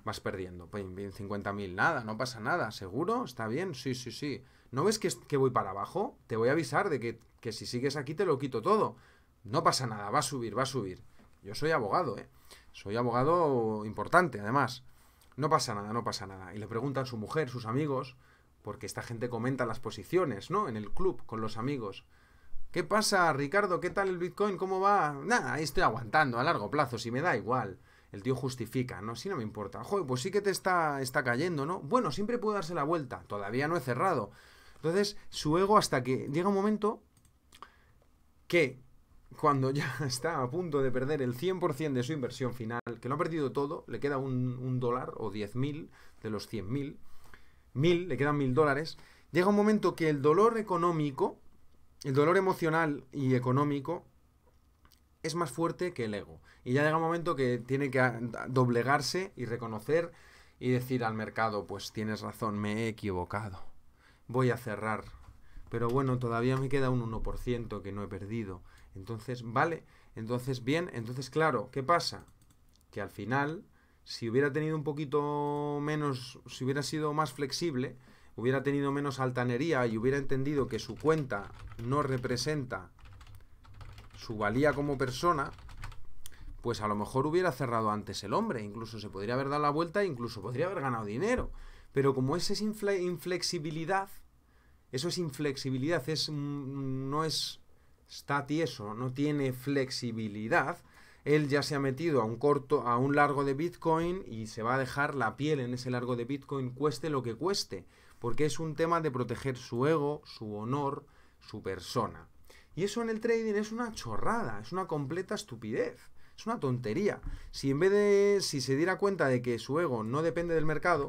Vas perdiendo, pues 50.000, nada, no pasa nada, ¿seguro? ¿Está bien? Sí, sí, sí. ¿No ves que, que voy para abajo? Te voy a avisar de que si sigues aquí te lo quito todo. No pasa nada, va a subir, va a subir yo soy abogado, ¿eh? Soy abogado importante, además. No pasa nada, no pasa nada. Y le preguntan su mujer, sus amigos, porque esta gente comenta las posiciones, ¿no? En el club, con los amigos. ¿Qué pasa, Ricardo? ¿Qué tal el Bitcoin? ¿Cómo va? Nada, ahí estoy aguantando a largo plazo, si me da igual. El tío justifica, ¿no? Si no me importa. Joder, pues sí que te está, está cayendo, ¿no? Bueno, siempre puedo darse la vuelta. Todavía no he cerrado. Entonces, su ego hasta que llega un momento que cuando ya está a punto de perder el 100% de su inversión final, que lo ha perdido todo, le queda un, dólar o 10.000 de los 100.000, mil le quedan 1.000 dólares, llega un momento que el dolor económico, el dolor emocional y económico es más fuerte que el ego. Y ya llega un momento que tiene que doblegarse y reconocer y decir al mercado, pues tienes razón, me he equivocado, voy a cerrar. Pero bueno, todavía me queda un 1% que no he perdido entonces, vale, entonces bien, entonces claro, ¿qué pasa? Que al final, si hubiera tenido un poquito menos, si hubiera sido más flexible, hubiera tenido menos altanería y hubiera entendido que su cuenta no representa su valía como persona, pues a lo mejor hubiera cerrado antes el hombre, incluso se podría haber dado la vuelta e incluso podría haber ganado dinero. Pero como esa es inflexibilidad, eso es inflexibilidad, es, mm, no es está tieso, no tiene flexibilidad, él ya se ha metido a un corto, a un largo de Bitcoin y se va a dejar la piel en ese largo de Bitcoin, cueste lo que cueste, porque es un tema de proteger su ego, su honor, su persona. Y eso en el trading es una chorrada, es una completa estupidez. Es una tontería. Si en vez de. si se diera cuenta de que su ego no depende del mercado,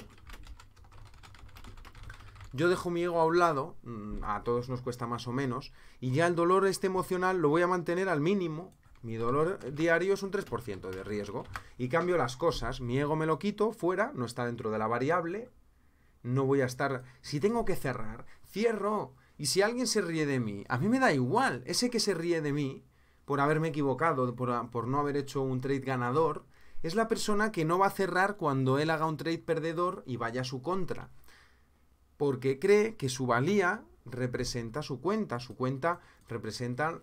yo dejo mi ego a un lado, mm, a todos nos cuesta más o menos, y ya el dolor este emocional lo voy a mantener al mínimo. Mi dolor diario es un 3% de riesgo. Y cambio las cosas. Mi ego me lo quito fuera, no está dentro de la variable. No voy a estar... Si tengo que cerrar, cierro. Y si alguien se ríe de mí, a mí me da igual. Ese que se ríe de mí por haberme equivocado, por, por no haber hecho un trade ganador, es la persona que no va a cerrar cuando él haga un trade perdedor y vaya a su contra porque cree que su valía representa su cuenta, su cuenta representa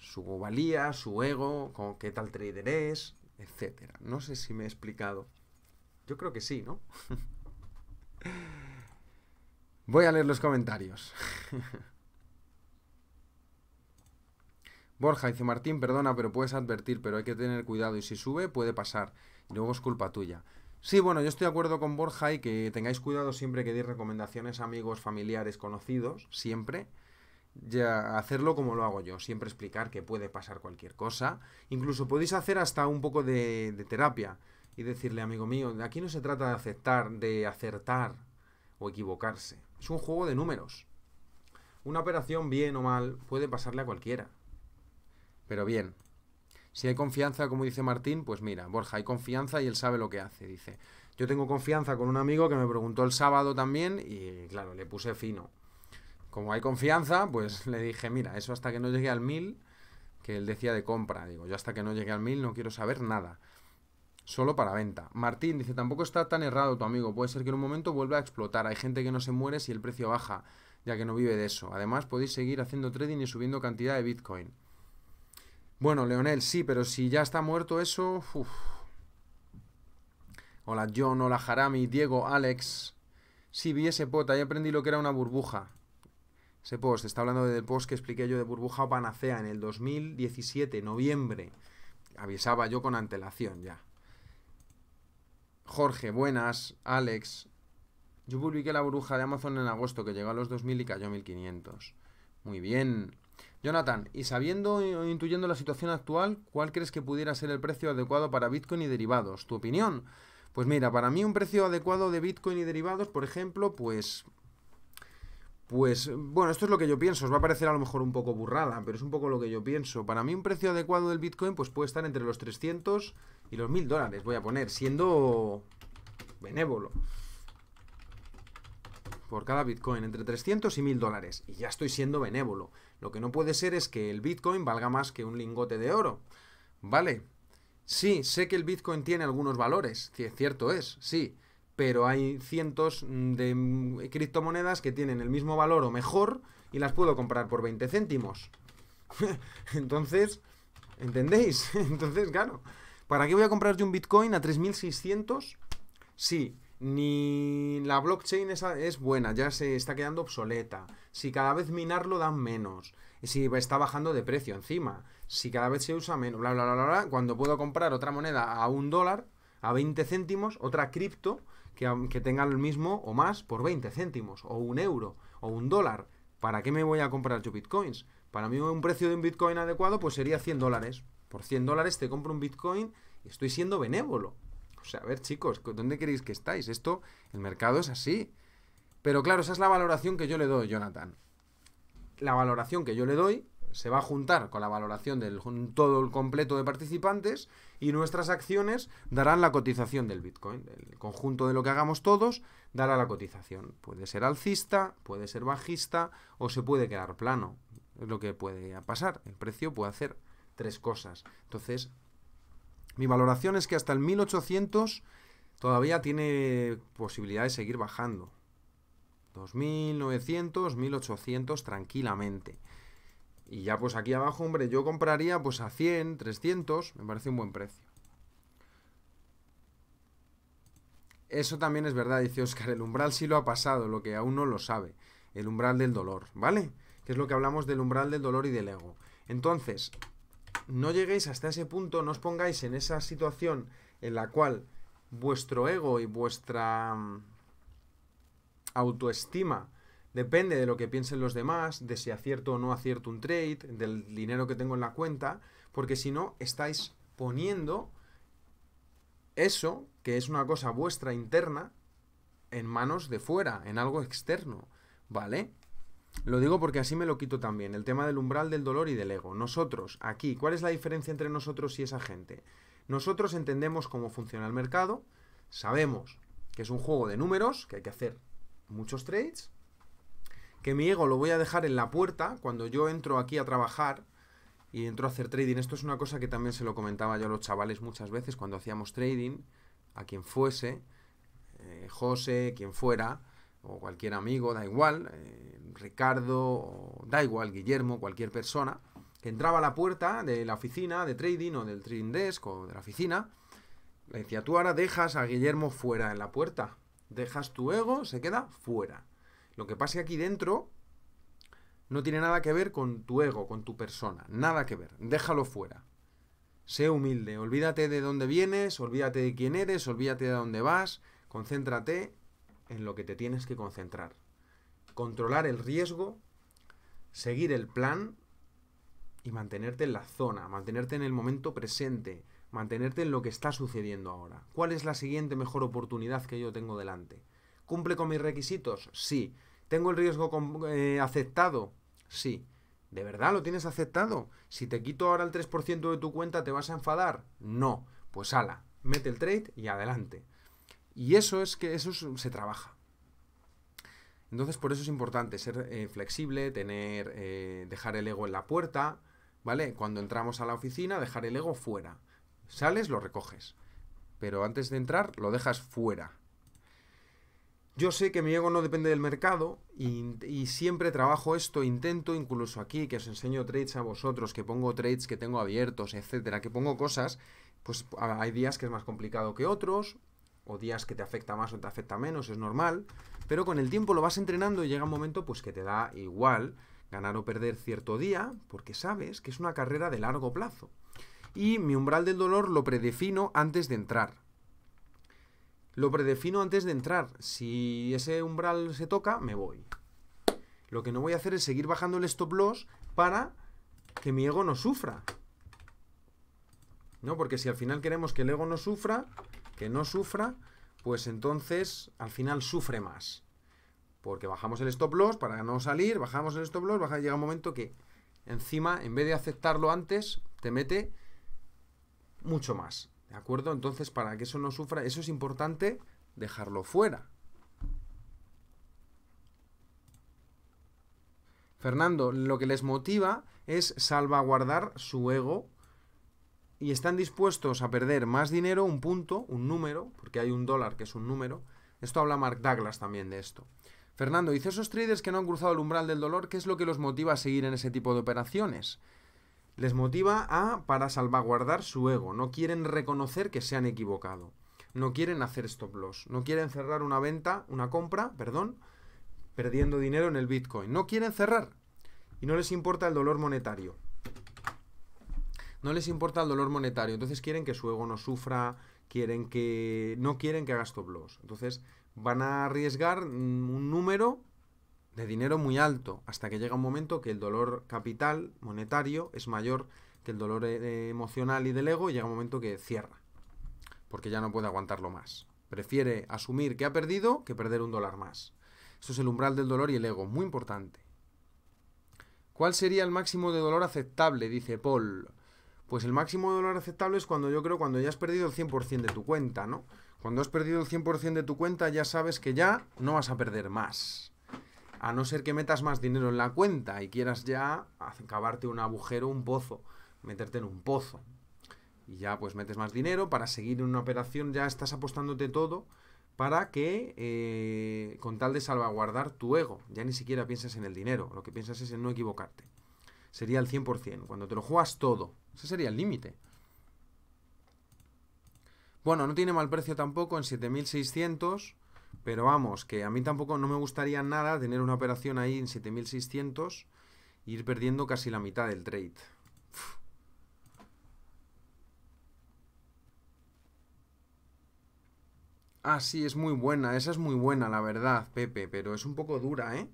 su valía, su ego, con qué tal trader es, etc. No sé si me he explicado. Yo creo que sí, ¿no? Voy a leer los comentarios. Borja dice Martín, perdona, pero puedes advertir, pero hay que tener cuidado y si sube puede pasar. Y luego es culpa tuya. Sí, bueno, yo estoy de acuerdo con Borja y que tengáis cuidado siempre que deis recomendaciones a amigos, familiares, conocidos, siempre. Ya hacerlo como lo hago yo, siempre explicar que puede pasar cualquier cosa. Incluso podéis hacer hasta un poco de, de terapia y decirle, amigo mío, aquí no se trata de aceptar, de acertar o equivocarse. Es un juego de números. Una operación bien o mal puede pasarle a cualquiera. Pero bien, si hay confianza, como dice Martín, pues mira, Borja, hay confianza y él sabe lo que hace, dice. Yo tengo confianza con un amigo que me preguntó el sábado también y claro, le puse fino. Como hay confianza, pues le dije, mira, eso hasta que no llegue al mil, que él decía de compra, digo, yo hasta que no llegue al mil no quiero saber nada. Solo para venta. Martín dice, tampoco está tan errado tu amigo, puede ser que en un momento vuelva a explotar, hay gente que no se muere si el precio baja, ya que no vive de eso. Además, podéis seguir haciendo trading y subiendo cantidad de Bitcoin. Bueno, Leonel, sí, pero si ya está muerto eso... Hola John, hola Jarami, Diego, Alex. Sí, vi ese post. ahí aprendí lo que era una burbuja. Ese post, está hablando del post que expliqué yo de burbuja o panacea en el 2017, noviembre. Avisaba yo con antelación ya. Jorge, buenas. Alex. Yo publiqué la burbuja de Amazon en agosto, que llegó a los 2000 y cayó a 1500. Muy bien. Jonathan, y sabiendo o intuyendo la situación actual, ¿cuál crees que pudiera ser el precio adecuado para Bitcoin y derivados? ¿Tu opinión? Pues mira, para mí un precio adecuado de Bitcoin y derivados, por ejemplo, pues... Pues bueno, esto es lo que yo pienso, os va a parecer a lo mejor un poco burrada, pero es un poco lo que yo pienso. Para mí un precio adecuado del Bitcoin pues puede estar entre los 300 y los 1000 dólares, voy a poner, siendo benévolo por cada Bitcoin, entre 300 y 1000 dólares. Y ya estoy siendo benévolo. Lo que no puede ser es que el Bitcoin valga más que un lingote de oro. ¿Vale? Sí, sé que el Bitcoin tiene algunos valores, cierto es, sí, pero hay cientos de criptomonedas que tienen el mismo valor o mejor y las puedo comprar por 20 céntimos. Entonces, ¿entendéis? Entonces, claro, ¿para qué voy a comprar yo un Bitcoin a 3.600? Sí ni la blockchain es, es buena, ya se está quedando obsoleta. Si cada vez minarlo dan menos, si está bajando de precio encima, si cada vez se usa menos, bla, bla, bla, bla, cuando puedo comprar otra moneda a un dólar, a 20 céntimos, otra cripto que, que tenga el mismo o más por 20 céntimos, o un euro, o un dólar, ¿para qué me voy a comprar yo bitcoins? Para mí un precio de un bitcoin adecuado pues sería 100 dólares. Por 100 dólares te compro un bitcoin y estoy siendo benévolo. O pues, sea, a ver, chicos, ¿dónde queréis que estáis? Esto, el mercado es así. Pero claro, esa es la valoración que yo le doy, Jonathan. La valoración que yo le doy se va a juntar con la valoración del todo el completo de participantes y nuestras acciones darán la cotización del Bitcoin. El conjunto de lo que hagamos todos dará la cotización. Puede ser alcista, puede ser bajista o se puede quedar plano. Es lo que puede pasar. El precio puede hacer tres cosas. Entonces, mi valoración es que hasta el 1800 todavía tiene posibilidad de seguir bajando. 2900, 1800 tranquilamente. Y ya pues aquí abajo, hombre, yo compraría pues a 100, 300, me parece un buen precio. Eso también es verdad, dice Oscar, el umbral sí lo ha pasado, lo que aún no lo sabe, el umbral del dolor, ¿vale? Que es lo que hablamos del umbral del dolor y del ego. Entonces, no lleguéis hasta ese punto, no os pongáis en esa situación en la cual vuestro ego y vuestra mm, autoestima depende de lo que piensen los demás, de si acierto o no acierto un trade, del dinero que tengo en la cuenta, porque si no estáis poniendo eso, que es una cosa vuestra interna, en manos de fuera, en algo externo, ¿vale? Lo digo porque así me lo quito también, el tema del umbral del dolor y del ego. Nosotros, aquí, ¿cuál es la diferencia entre nosotros y esa gente? Nosotros entendemos cómo funciona el mercado, sabemos que es un juego de números, que hay que hacer muchos trades, que mi ego lo voy a dejar en la puerta cuando yo entro aquí a trabajar y entro a hacer trading. Esto es una cosa que también se lo comentaba yo a los chavales muchas veces cuando hacíamos trading, a quien fuese, eh, José, quien fuera o cualquier amigo, da igual, eh, Ricardo, da igual, Guillermo, cualquier persona, que entraba a la puerta de la oficina de trading o del trading desk o de la oficina, le decía, tú ahora dejas a Guillermo fuera en la puerta, dejas tu ego, se queda fuera. Lo que pase aquí dentro no tiene nada que ver con tu ego, con tu persona, nada que ver, déjalo fuera. Sé humilde, olvídate de dónde vienes, olvídate de quién eres, olvídate de dónde vas, concéntrate en lo que te tienes que concentrar. Controlar el riesgo, seguir el plan y mantenerte en la zona, mantenerte en el momento presente, mantenerte en lo que está sucediendo ahora. ¿Cuál es la siguiente mejor oportunidad que yo tengo delante? ¿Cumple con mis requisitos? Sí. ¿Tengo el riesgo eh, aceptado? Sí. ¿De verdad lo tienes aceptado? Si te quito ahora el 3% de tu cuenta, ¿te vas a enfadar? No. Pues ala, mete el trade y adelante. Y eso es que eso se trabaja. Entonces, por eso es importante ser eh, flexible, tener, eh, dejar el ego en la puerta, ¿vale? Cuando entramos a la oficina, dejar el ego fuera. Sales, lo recoges. Pero antes de entrar, lo dejas fuera. Yo sé que mi ego no depende del mercado y, y, siempre trabajo esto, intento incluso aquí que os enseño trades a vosotros, que pongo trades que tengo abiertos, etcétera, que pongo cosas, pues hay días que es más complicado que otros, o días que te afecta más o te afecta menos, es normal, pero con el tiempo lo vas entrenando y llega un momento pues que te da igual ganar o perder cierto día, porque sabes que es una carrera de largo plazo. Y mi umbral del dolor lo predefino antes de entrar. Lo predefino antes de entrar. Si ese umbral se toca, me voy. Lo que no voy a hacer es seguir bajando el stop loss para que mi ego no sufra. ¿No? Porque si al final queremos que el ego no sufra, que no sufra, pues entonces al final sufre más. Porque bajamos el stop loss para no salir, bajamos el stop loss, baja, llega un momento que encima, en vez de aceptarlo antes, te mete mucho más. ¿De acuerdo? Entonces, para que eso no sufra, eso es importante dejarlo fuera. Fernando, lo que les motiva es salvaguardar su ego y están dispuestos a perder más dinero, un punto, un número, porque hay un dólar que es un número. Esto habla Mark Douglas también de esto. Fernando, dice esos traders que no han cruzado el umbral del dolor, ¿qué es lo que los motiva a seguir en ese tipo de operaciones? Les motiva a para salvaguardar su ego, no quieren reconocer que se han equivocado, no quieren hacer stop loss, no quieren cerrar una venta, una compra, perdón, perdiendo dinero en el Bitcoin, no quieren cerrar y no les importa el dolor monetario no les importa el dolor monetario, entonces quieren que su ego no sufra, quieren que no quieren que haga stop. Entonces van a arriesgar mm, un número de dinero muy alto hasta que llega un momento que el dolor capital monetario es mayor que el dolor eh, emocional y del ego y llega un momento que cierra porque ya no puede aguantarlo más. Prefiere asumir que ha perdido que perder un dólar más. Esto es el umbral del dolor y el ego, muy importante. ¿Cuál sería el máximo de dolor aceptable? Dice Paul. Pues el máximo de aceptable es cuando yo creo cuando ya has perdido el 100% de tu cuenta, ¿no? Cuando has perdido el 100% de tu cuenta ya sabes que ya no vas a perder más. A no ser que metas más dinero en la cuenta y quieras ya acabarte un agujero, un pozo, meterte en un pozo. Y ya pues metes más dinero para seguir en una operación, ya estás apostándote todo para que, eh, con tal de salvaguardar tu ego, ya ni siquiera piensas en el dinero, lo que piensas es en no equivocarte. Sería el 100%, cuando te lo juegas todo, ese sería el límite. Bueno, no tiene mal precio tampoco en 7600, pero vamos, que a mí tampoco no me gustaría nada tener una operación ahí en 7600 e ir perdiendo casi la mitad del trade. Ah, sí, es muy buena, esa es muy buena, la verdad, Pepe, pero es un poco dura, ¿eh?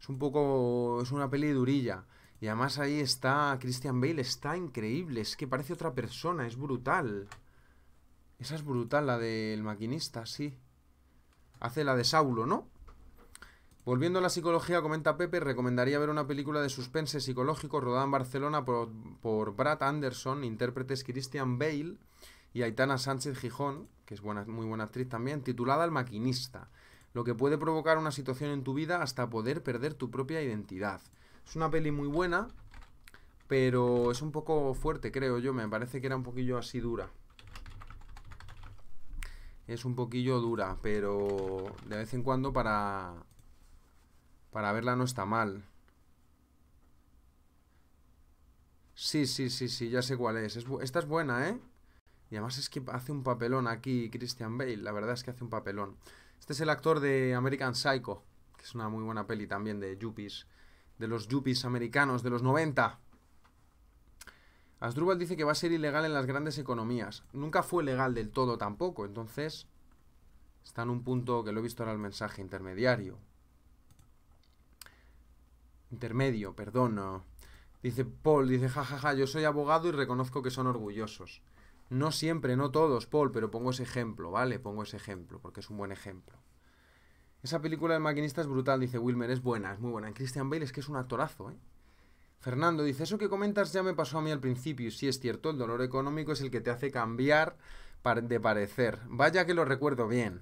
Es un poco... es una peli durilla. Y además ahí está Christian Bale, está increíble, es que parece otra persona, es brutal. Esa es brutal, la del maquinista, sí. Hace la de Saulo, ¿no? Volviendo a la psicología, comenta Pepe, recomendaría ver una película de suspense psicológico rodada en Barcelona por, Brad Anderson, intérpretes Christian Bale y Aitana Sánchez Gijón, que es buena, muy buena actriz también, titulada El maquinista, lo que puede provocar una situación en tu vida hasta poder perder tu propia identidad. Es una peli muy buena, pero es un poco fuerte, creo yo. Me parece que era un poquillo así dura. Es un poquillo dura, pero de vez en cuando para, para verla no está mal. Sí, sí, sí, sí, ya sé cuál es. esta es buena, ¿eh? Y además es que hace un papelón aquí Christian Bale. La verdad es que hace un papelón. Este es el actor de American Psycho, que es una muy buena peli también de Yuppies de los yuppies americanos de los 90. Asdrúbal dice que va a ser ilegal en las grandes economías. Nunca fue legal del todo tampoco, entonces está en un punto que lo he visto ahora el mensaje intermediario. Intermedio, perdón. Dice Paul, dice jajaja, ja, ja, yo soy abogado y reconozco que son orgullosos. No siempre, no todos, Paul, pero pongo ese ejemplo, ¿vale? Pongo ese ejemplo, porque es un buen ejemplo. Esa película del maquinista es brutal, dice Wilmer, es buena, es muy buena. En Christian Bale es que es un actorazo, ¿eh? Fernando dice, eso que comentas ya me pasó a mí al principio, y sí es cierto, el dolor económico es el que te hace cambiar de parecer. Vaya que lo recuerdo bien.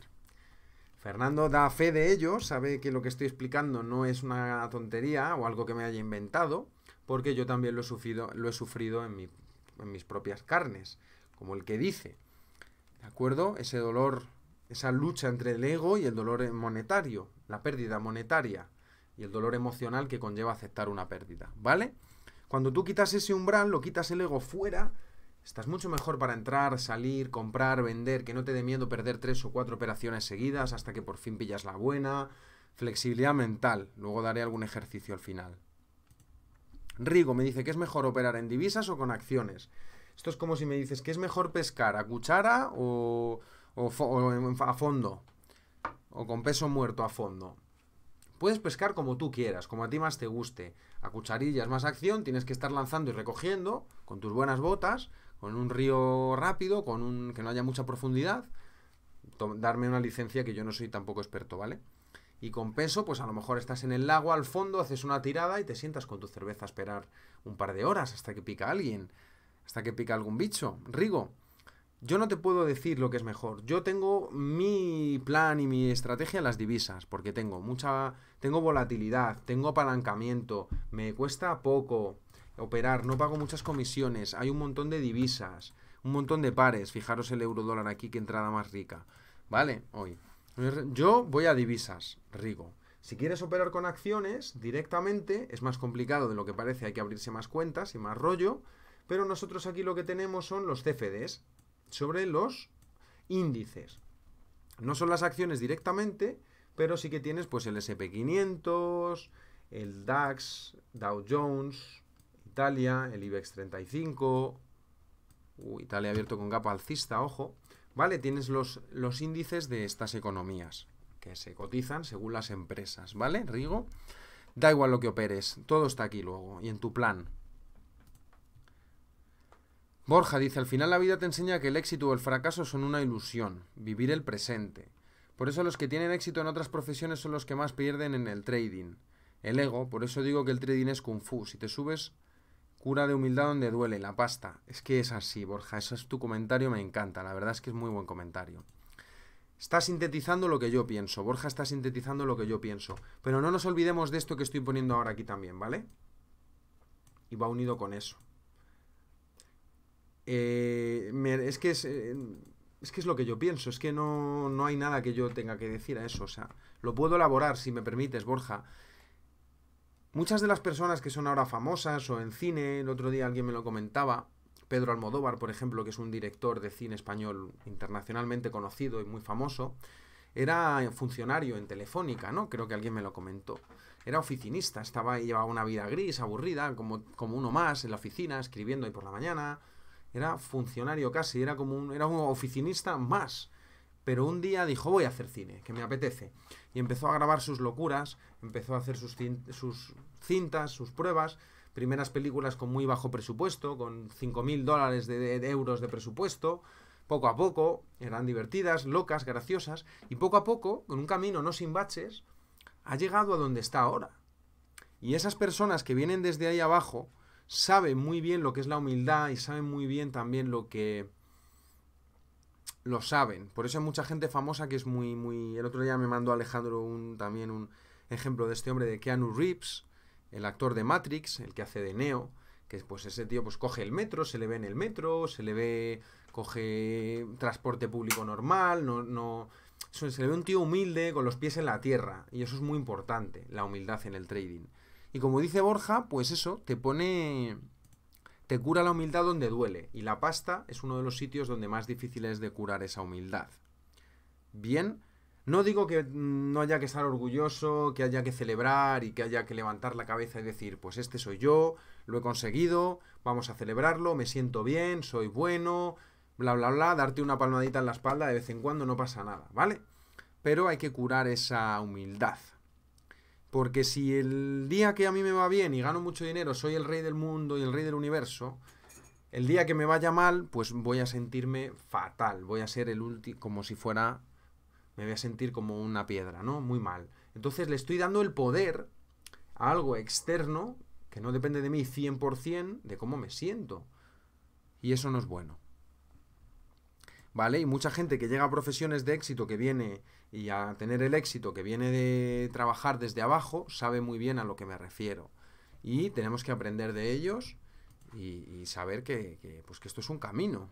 Fernando da fe de ello, sabe que lo que estoy explicando no es una tontería o algo que me haya inventado, porque yo también lo he sufrido, lo he sufrido en, en mis propias carnes, como el que dice. ¿De acuerdo? Ese dolor esa lucha entre el ego y el dolor monetario, la pérdida monetaria y el dolor emocional que conlleva aceptar una pérdida, ¿vale? Cuando tú quitas ese umbral, lo quitas el ego fuera, estás mucho mejor para entrar, salir, comprar, vender, que no te dé miedo perder tres o cuatro operaciones seguidas hasta que por fin pillas la buena, flexibilidad mental, luego daré algún ejercicio al final. Rigo me dice que es mejor operar en divisas o con acciones. Esto es como si me dices que es mejor pescar a cuchara o o, a fondo, o con peso muerto a fondo. Puedes pescar como tú quieras, como a ti más te guste. A cucharillas más acción, tienes que estar lanzando y recogiendo con tus buenas botas, con un río rápido, con un que no haya mucha profundidad. Darme una licencia que yo no soy tampoco experto, ¿vale? Y con peso, pues a lo mejor estás en el lago al fondo, haces una tirada y te sientas con tu cerveza a esperar un par de horas hasta que pica alguien, hasta que pica algún bicho. Rigo, yo no te puedo decir lo que es mejor. Yo tengo mi plan y mi estrategia en las divisas, porque tengo mucha. Tengo volatilidad, tengo apalancamiento, me cuesta poco operar, no pago muchas comisiones, hay un montón de divisas, un montón de pares. Fijaros el euro dólar aquí, qué entrada más rica. ¿Vale? Hoy. Yo voy a divisas, Rigo. Si quieres operar con acciones directamente, es más complicado de lo que parece, hay que abrirse más cuentas y más rollo. Pero nosotros aquí lo que tenemos son los CFDs, sobre los índices. No son las acciones directamente, pero sí que tienes pues el SP500, el DAX, Dow Jones, Italia, el IBEX 35, uh, Italia abierto con gap alcista, ojo, ¿vale? Tienes los, los índices de estas economías que se cotizan según las empresas, ¿vale, Rigo? Da igual lo que operes, todo está aquí luego y en tu plan, Borja dice, al final la vida te enseña que el éxito o el fracaso son una ilusión, vivir el presente. Por eso los que tienen éxito en otras profesiones son los que más pierden en el trading. El ego, por eso digo que el trading es kung fu, si te subes, cura de humildad donde duele, la pasta. Es que es así, Borja, ese es tu comentario, me encanta, la verdad es que es muy buen comentario. Está sintetizando lo que yo pienso, Borja está sintetizando lo que yo pienso. Pero no nos olvidemos de esto que estoy poniendo ahora aquí también, ¿vale? Y va unido con eso. Eh, es que eh, es, que es lo que yo pienso, es que no, no hay nada que yo tenga que decir a eso, o sea, lo puedo elaborar si me permites, Borja. Muchas de las personas que son ahora famosas o en cine, el otro día alguien me lo comentaba, Pedro Almodóvar, por ejemplo, que es un director de cine español internacionalmente conocido y muy famoso, era funcionario en Telefónica, ¿no? Creo que alguien me lo comentó. Era oficinista, estaba llevaba una vida gris, aburrida, como, como uno más en la oficina, escribiendo ahí por la mañana, era funcionario casi, era como un, era un oficinista más. Pero un día dijo, voy a hacer cine, que me apetece. Y empezó a grabar sus locuras, empezó a hacer sus, cintas, sus, pruebas, primeras películas con muy bajo presupuesto, con 5.000 dólares de euros de presupuesto, poco a poco, eran divertidas, locas, graciosas, y poco a poco, con un camino no sin baches, ha llegado a donde está ahora. Y esas personas que vienen desde ahí abajo, sabe muy bien lo que es la humildad y sabe muy bien también lo que lo saben. Por eso hay mucha gente famosa que es muy, muy. El otro día me mandó Alejandro un, también un ejemplo de este hombre de Keanu Reeves, el actor de Matrix, el que hace de Neo, que pues ese tío pues coge el metro, se le ve en el metro, se le ve, coge transporte público normal, no, no, se le ve un tío humilde con los pies en la tierra y eso es muy importante, la humildad en el trading. Y como dice Borja, pues eso, te pone... Te cura la humildad donde duele. Y la pasta es uno de los sitios donde más difícil es de curar esa humildad. Bien, no digo que no haya que estar orgulloso, que haya que celebrar y que haya que levantar la cabeza y decir, pues este soy yo, lo he conseguido, vamos a celebrarlo, me siento bien, soy bueno, bla, bla, bla, darte una palmadita en la espalda de vez en cuando no pasa nada, ¿vale? Pero hay que curar esa humildad, porque si el día que a mí me va bien y gano mucho dinero, soy el rey del mundo y el rey del universo, el día que me vaya mal, pues voy a sentirme fatal, voy a ser el último, como si fuera, me voy a sentir como una piedra, ¿no? Muy mal. Entonces le estoy dando el poder a algo externo que no depende de mí 100% de cómo me siento. Y eso no es bueno. ¿Vale? Y mucha gente que llega a profesiones de éxito que viene y a tener el éxito que viene de trabajar desde abajo, sabe muy bien a lo que me refiero. Y tenemos que aprender de ellos y, saber que, pues que esto es un camino.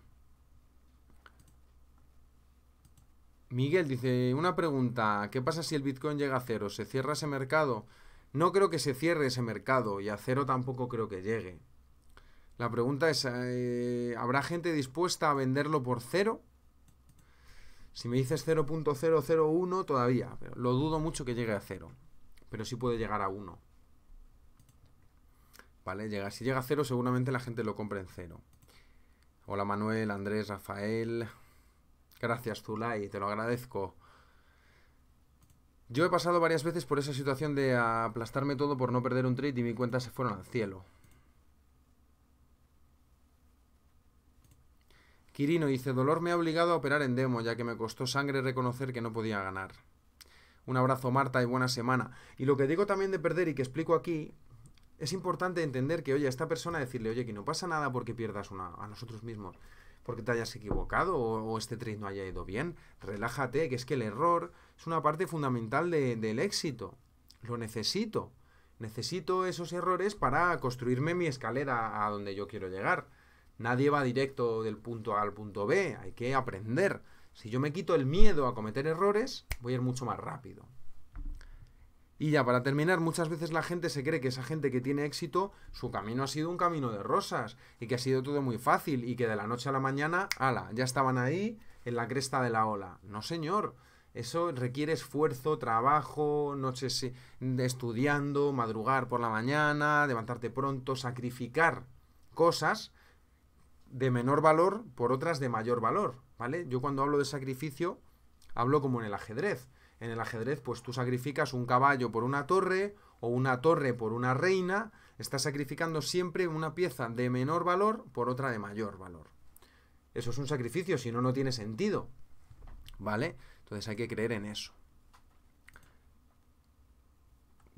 Miguel dice, una pregunta, ¿qué pasa si el Bitcoin llega a cero? ¿Se cierra ese mercado? No creo que se cierre ese mercado y a cero tampoco creo que llegue. La pregunta es, eh, ¿habrá gente dispuesta a venderlo por cero? Si me dices 0.001 todavía, lo dudo mucho que llegue a 0, pero sí puede llegar a 1. ¿Vale? si llega a 0 seguramente la gente lo compra en 0. Hola Manuel, Andrés, Rafael. Gracias Zulay, te lo agradezco. Yo he pasado varias veces por esa situación de aplastarme todo por no perder un trade y mi cuenta se fueron al cielo. Quirino dice, dolor me ha obligado a operar en demo, ya que me costó sangre reconocer que no podía ganar. Un abrazo Marta y buena semana. Y lo que digo también de perder y que explico aquí, es importante entender que, oye, a esta persona decirle, oye, que no pasa nada porque pierdas una, a nosotros mismos, porque te hayas equivocado o, este trade no haya ido bien. Relájate, que es que el error es una parte fundamental del éxito. Lo necesito. Necesito esos errores para construirme mi escalera a donde yo quiero llegar. Nadie va directo del punto A al punto B, hay que aprender. Si yo me quito el miedo a cometer errores, voy a ir mucho más rápido. Y ya para terminar, muchas veces la gente se cree que esa gente que tiene éxito, su camino ha sido un camino de rosas y que ha sido todo muy fácil y que de la noche a la mañana, ala, ya estaban ahí en la cresta de la ola. No, señor. Eso requiere esfuerzo, trabajo, noches eh, estudiando, madrugar por la mañana, levantarte pronto, sacrificar cosas de menor valor por otras de mayor valor, ¿vale? Yo cuando hablo de sacrificio, hablo como en el ajedrez. En el ajedrez, pues tú sacrificas un caballo por una torre o una torre por una reina, estás sacrificando siempre una pieza de menor valor por otra de mayor valor. Eso es un sacrificio, si no, no tiene sentido, ¿vale? Entonces hay que creer en eso.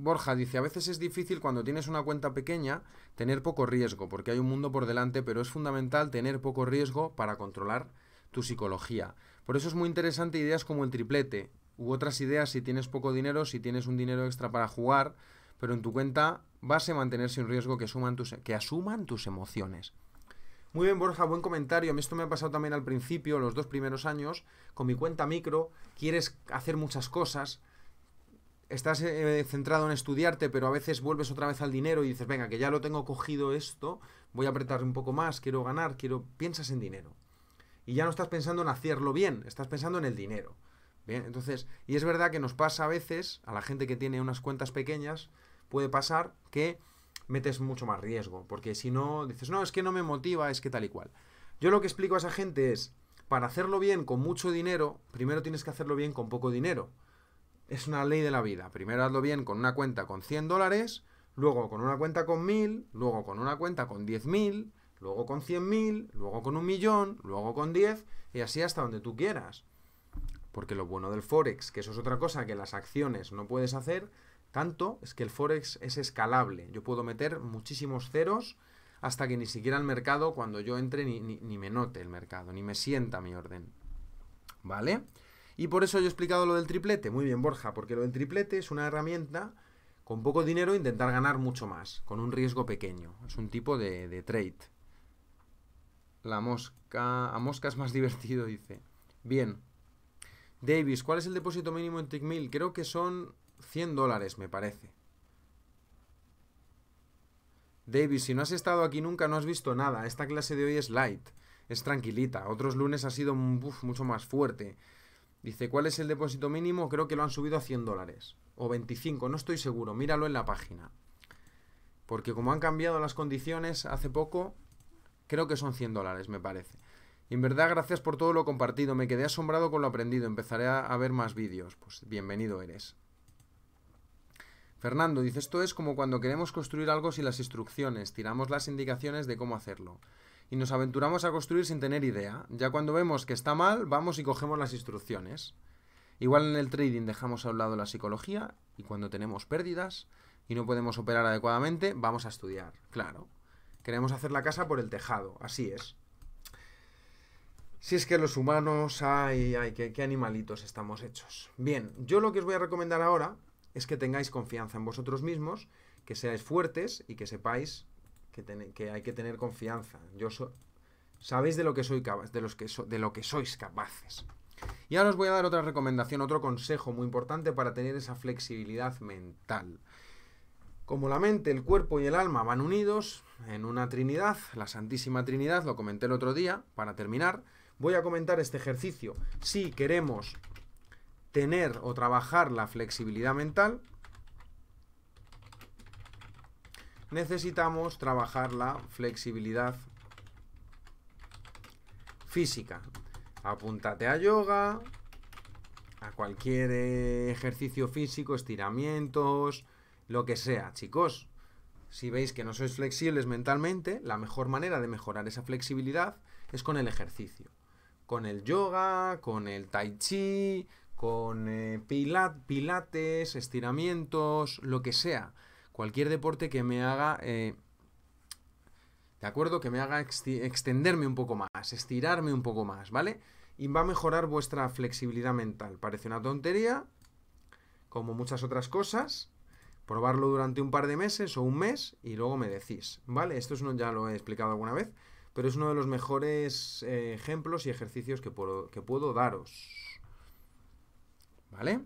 Borja dice, a veces es difícil cuando tienes una cuenta pequeña tener poco riesgo, porque hay un mundo por delante, pero es fundamental tener poco riesgo para controlar tu psicología. Por eso es muy interesante ideas como el triplete, u otras ideas si tienes poco dinero, si tienes un dinero extra para jugar, pero en tu cuenta vas a mantenerse un riesgo que, suman tus, que asuman tus emociones. Muy bien, Borja, buen comentario. A mí esto me ha pasado también al principio, los dos primeros años, con mi cuenta micro, quieres hacer muchas cosas, estás eh, centrado en estudiarte, pero a veces vuelves otra vez al dinero y dices, venga, que ya lo tengo cogido esto, voy a apretar un poco más, quiero ganar, quiero. Piensas en dinero. Y ya no estás pensando en hacerlo bien, estás pensando en el dinero. Bien, entonces, y es verdad que nos pasa a veces, a la gente que tiene unas cuentas pequeñas, puede pasar que metes mucho más riesgo, porque si no, dices, no, es que no me motiva, es que tal y cual. Yo lo que explico a esa gente es, para hacerlo bien con mucho dinero, primero tienes que hacerlo bien con poco dinero es una ley de la vida. Primero hazlo bien con una cuenta con 100 dólares, luego con una cuenta con 1000, luego con una cuenta con 10.000, luego con 100.000, luego con un millón, luego con 10 y así hasta donde tú quieras. Porque lo bueno del Forex, que eso es otra cosa que las acciones no puedes hacer, tanto es que el Forex es escalable. Yo puedo meter muchísimos ceros hasta que ni siquiera el mercado, cuando yo entre, ni, ni me note el mercado, ni me sienta mi orden. ¿Vale? Y por eso yo he explicado lo del triplete. Muy bien, Borja, porque lo del triplete es una herramienta con poco dinero intentar ganar mucho más, con un riesgo pequeño. Es un tipo de, trade. La mosca. A mosca es más divertido, dice. Bien. Davis, ¿cuál es el depósito mínimo en TickMill? Creo que son 100 dólares, me parece. Davis, si no has estado aquí nunca, no has visto nada. Esta clase de hoy es light, es tranquilita. Otros lunes ha sido mm, mucho más fuerte. Dice, ¿cuál es el depósito mínimo? Creo que lo han subido a 100 dólares. O 25, no estoy seguro. Míralo en la página. Porque como han cambiado las condiciones hace poco, creo que son 100 dólares, me parece. Y en verdad, gracias por todo lo compartido. Me quedé asombrado con lo aprendido. Empezaré a ver más vídeos. Pues bienvenido eres. Fernando dice, esto es como cuando queremos construir algo sin las instrucciones. Tiramos las indicaciones de cómo hacerlo y nos aventuramos a construir sin tener idea. Ya cuando vemos que está mal, vamos y cogemos las instrucciones. Igual en el trading dejamos a un lado la psicología y cuando tenemos pérdidas y no podemos operar adecuadamente, vamos a estudiar, claro. Queremos hacer la casa por el tejado, así es. Si es que los humanos, ay, ay, qué, qué animalitos estamos hechos. Bien, yo lo que os voy a recomendar ahora es que tengáis confianza en vosotros mismos, que seáis fuertes y que sepáis que, hay que tener confianza. Yo so, sabéis de lo que soy capaz, de que de lo que sois capaces. Y ahora os voy a dar otra recomendación, otro consejo muy importante para tener esa flexibilidad mental. Como la mente, el cuerpo y el alma van unidos en una Trinidad, la Santísima Trinidad, lo comenté el otro día, para terminar, voy a comentar este ejercicio. Si queremos tener o trabajar la flexibilidad mental, necesitamos trabajar la flexibilidad física. Apúntate a yoga, a cualquier ejercicio físico, estiramientos, lo que sea, chicos. Si veis que no sois flexibles mentalmente, la mejor manera de mejorar esa flexibilidad es con el ejercicio. Con el yoga, con el tai chi, con eh, pilates, estiramientos, lo que sea cualquier deporte que me haga... Eh, ¿De acuerdo? Que me haga extenderme un poco más, estirarme un poco más, ¿vale? Y va a mejorar vuestra flexibilidad mental. Parece una tontería, como muchas otras cosas. Probarlo durante un par de meses o un mes y luego me decís, ¿vale? Esto es ya lo he explicado alguna vez, pero es uno de los mejores eh, ejemplos y ejercicios que puedo daros. ¿Vale?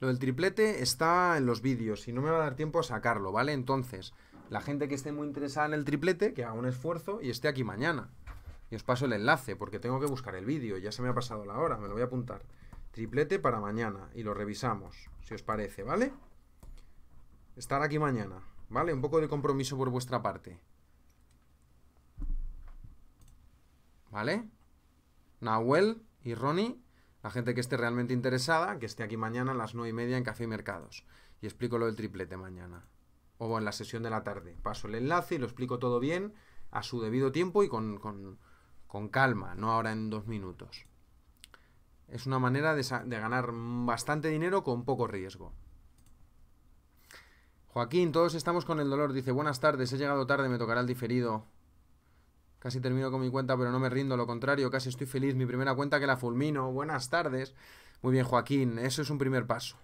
Lo del triplete está en los vídeos y no me va a dar tiempo a sacarlo, ¿vale? Entonces, la gente que esté muy interesada en el triplete, que haga un esfuerzo y esté aquí mañana. Y os paso el enlace, porque tengo que buscar el vídeo, ya se me ha pasado la hora, me lo voy a apuntar. Triplete para mañana y lo revisamos, si os parece, ¿vale? Estar aquí mañana, ¿vale? Un poco de compromiso por vuestra parte. ¿Vale? Nahuel y Ronnie la gente que esté realmente interesada, que esté aquí mañana a las nueve y media en Café y Mercados. Y explico lo del triplete mañana. O en la sesión de la tarde. Paso el enlace y lo explico todo bien, a su debido tiempo y con, con, calma, no ahora en dos minutos. Es una manera de ganar bastante dinero con poco riesgo. Joaquín, todos estamos con el dolor. Dice, buenas tardes, he llegado tarde, me tocará el diferido. Casi termino con mi cuenta, pero no me rindo, lo contrario, casi estoy feliz. Mi primera cuenta que la fulmino. Buenas tardes. Muy bien, Joaquín, eso es un primer paso.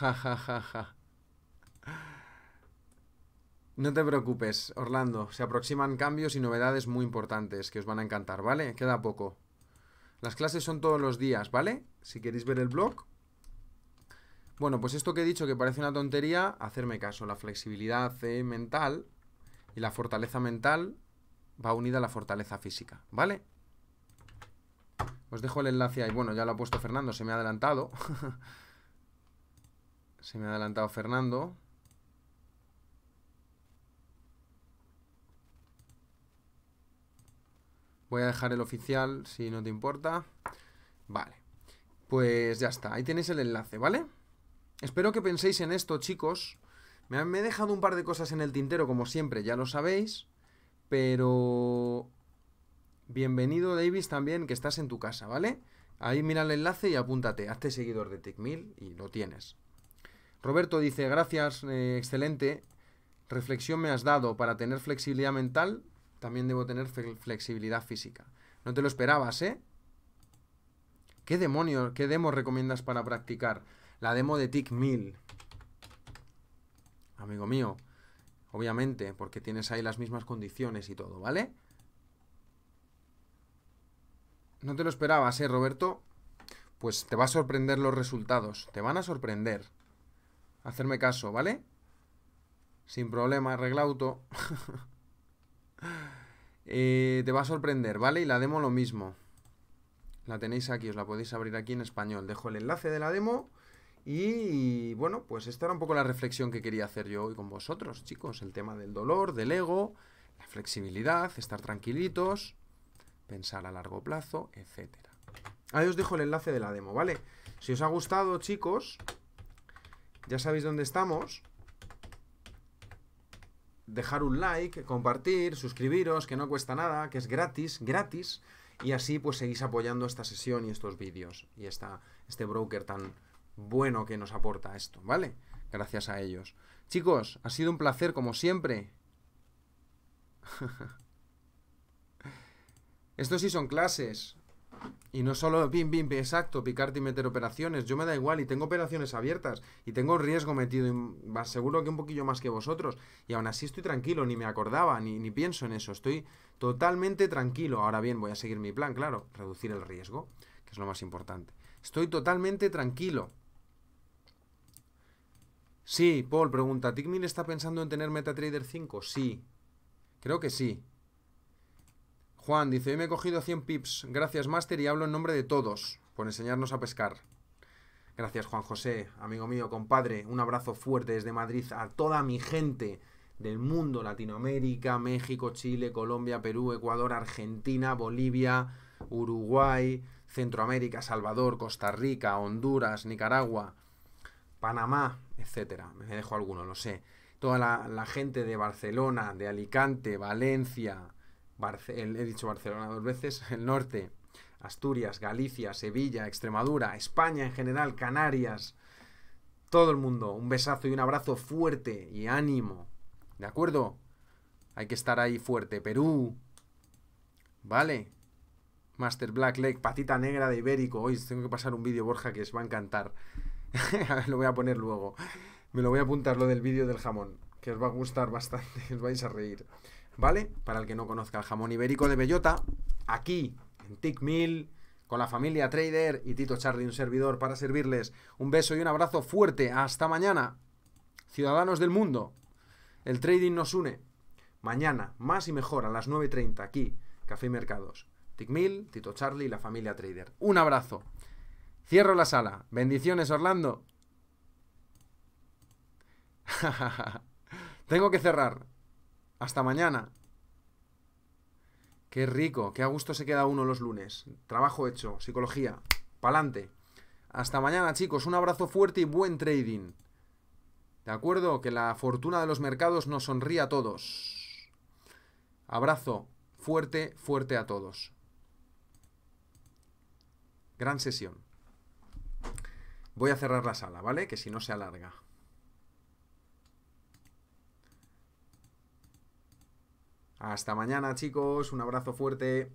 Ja, ja, ja, ja. No te preocupes, Orlando. Se aproximan cambios y novedades muy importantes que os van a encantar, ¿vale? Queda poco. Las clases son todos los días, ¿vale? Si queréis ver el blog, bueno, pues esto que he dicho que parece una tontería, hacerme caso. La flexibilidad eh, mental y la fortaleza mental va unida a la fortaleza física, ¿vale? Os dejo el enlace ahí. Bueno, ya lo ha puesto Fernando, se me ha adelantado. se me ha adelantado Fernando. Voy a dejar el oficial, si no te importa. Vale. Pues ya está, ahí tenéis el enlace, ¿vale? Espero que penséis en esto, chicos. Me, he dejado un par de cosas en el tintero, como siempre, ya lo sabéis. Pero... Bienvenido, Davis, también, que estás en tu casa, ¿vale? Ahí mira el enlace y apúntate. Hazte seguidor de TechMill y lo tienes. Roberto dice, gracias, eh, excelente. Reflexión me has dado. Para tener flexibilidad mental, también debo tener flexibilidad física. No te lo esperabas, ¿eh? ¿Qué demonios, qué demos recomiendas para practicar? La demo de Tick 1000. Amigo mío. Obviamente, porque tienes ahí las mismas condiciones y todo, ¿vale? No te lo esperabas, ¿eh, Roberto? Pues te va a sorprender los resultados. Te van a sorprender. Hacerme caso, ¿vale? Sin problema, arregla auto. Eh, te va a sorprender, ¿vale? Y la demo lo mismo. La tenéis aquí, os la podéis abrir aquí en español. Dejo el enlace de la demo y bueno, pues esta era un poco la reflexión que quería hacer yo hoy con vosotros, chicos. El tema del dolor, del ego, la flexibilidad, estar tranquilitos, pensar a largo plazo, etc. Ahí os dejo el enlace de la demo, ¿vale? Si os ha gustado, chicos, ya sabéis dónde estamos. Dejar un like, compartir, suscribiros, que no cuesta nada, que es gratis, gratis. Y así pues seguís apoyando esta sesión y estos vídeos y esta, este broker tan bueno que nos aporta esto, ¿vale? Gracias a ellos. Chicos, ha sido un placer como siempre. Esto sí son clases. Y no solo pim, pim, exacto, picarte y meter operaciones. Yo me da igual y tengo operaciones abiertas y tengo riesgo metido, seguro que un poquillo más que vosotros. Y aún así estoy tranquilo, ni me acordaba, ni, ni pienso en eso. Estoy totalmente tranquilo. Ahora bien, voy a seguir mi plan, claro, reducir el riesgo, que es lo más importante. Estoy totalmente tranquilo. Sí, Paul pregunta, ¿Ticmin está pensando en tener MetaTrader 5? Sí. Creo que sí. Juan dice, hoy me he cogido 100 pips. Gracias, Master, y hablo en nombre de todos por enseñarnos a pescar. Gracias, Juan José, amigo mío, compadre. Un abrazo fuerte desde Madrid a toda mi gente del mundo, Latinoamérica, México, Chile, Colombia, Perú, Ecuador, Argentina, Bolivia, Uruguay, Centroamérica, Salvador, Costa Rica, Honduras, Nicaragua. Panamá, etcétera. Me dejo alguno, no sé. Toda la, gente de Barcelona, de Alicante, Valencia, he dicho Barcelona dos veces, el norte, Asturias, Galicia, Sevilla, Extremadura, España en general, Canarias, todo el mundo, un besazo y un abrazo fuerte y ánimo. ¿De acuerdo? Hay que estar ahí fuerte. Perú. Vale. Master Black Lake, patita negra de ibérico. Hoy tengo que pasar un vídeo, Borja, que os va a encantar. lo voy a poner luego. Me lo voy a apuntar lo del vídeo del jamón, que os va a gustar bastante, os vais a reír. ¿Vale? Para el que no conozca el jamón ibérico de bellota, aquí en Tic Mill, con la familia Trader y Tito Charlie, un servidor para servirles. Un beso y un abrazo fuerte. Hasta mañana. Ciudadanos del mundo, el trading nos une. Mañana, más y mejor, a las 9.30, aquí, Café y Mercados. Tic Mill, Tito Charlie y la familia Trader. Un abrazo. Cierro la sala. Bendiciones, Orlando. Tengo que cerrar. Hasta mañana. Qué rico, qué a gusto se queda uno los lunes. Trabajo hecho, psicología. Pa'lante. Hasta mañana, chicos. Un abrazo fuerte y buen trading. ¿De acuerdo? Que la fortuna de los mercados nos sonríe a todos. Abrazo fuerte, fuerte a todos. Gran sesión. Voy a cerrar la sala, ¿vale? Que si no se alarga. Hasta mañana, chicos. Un abrazo fuerte.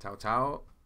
Chao, chao.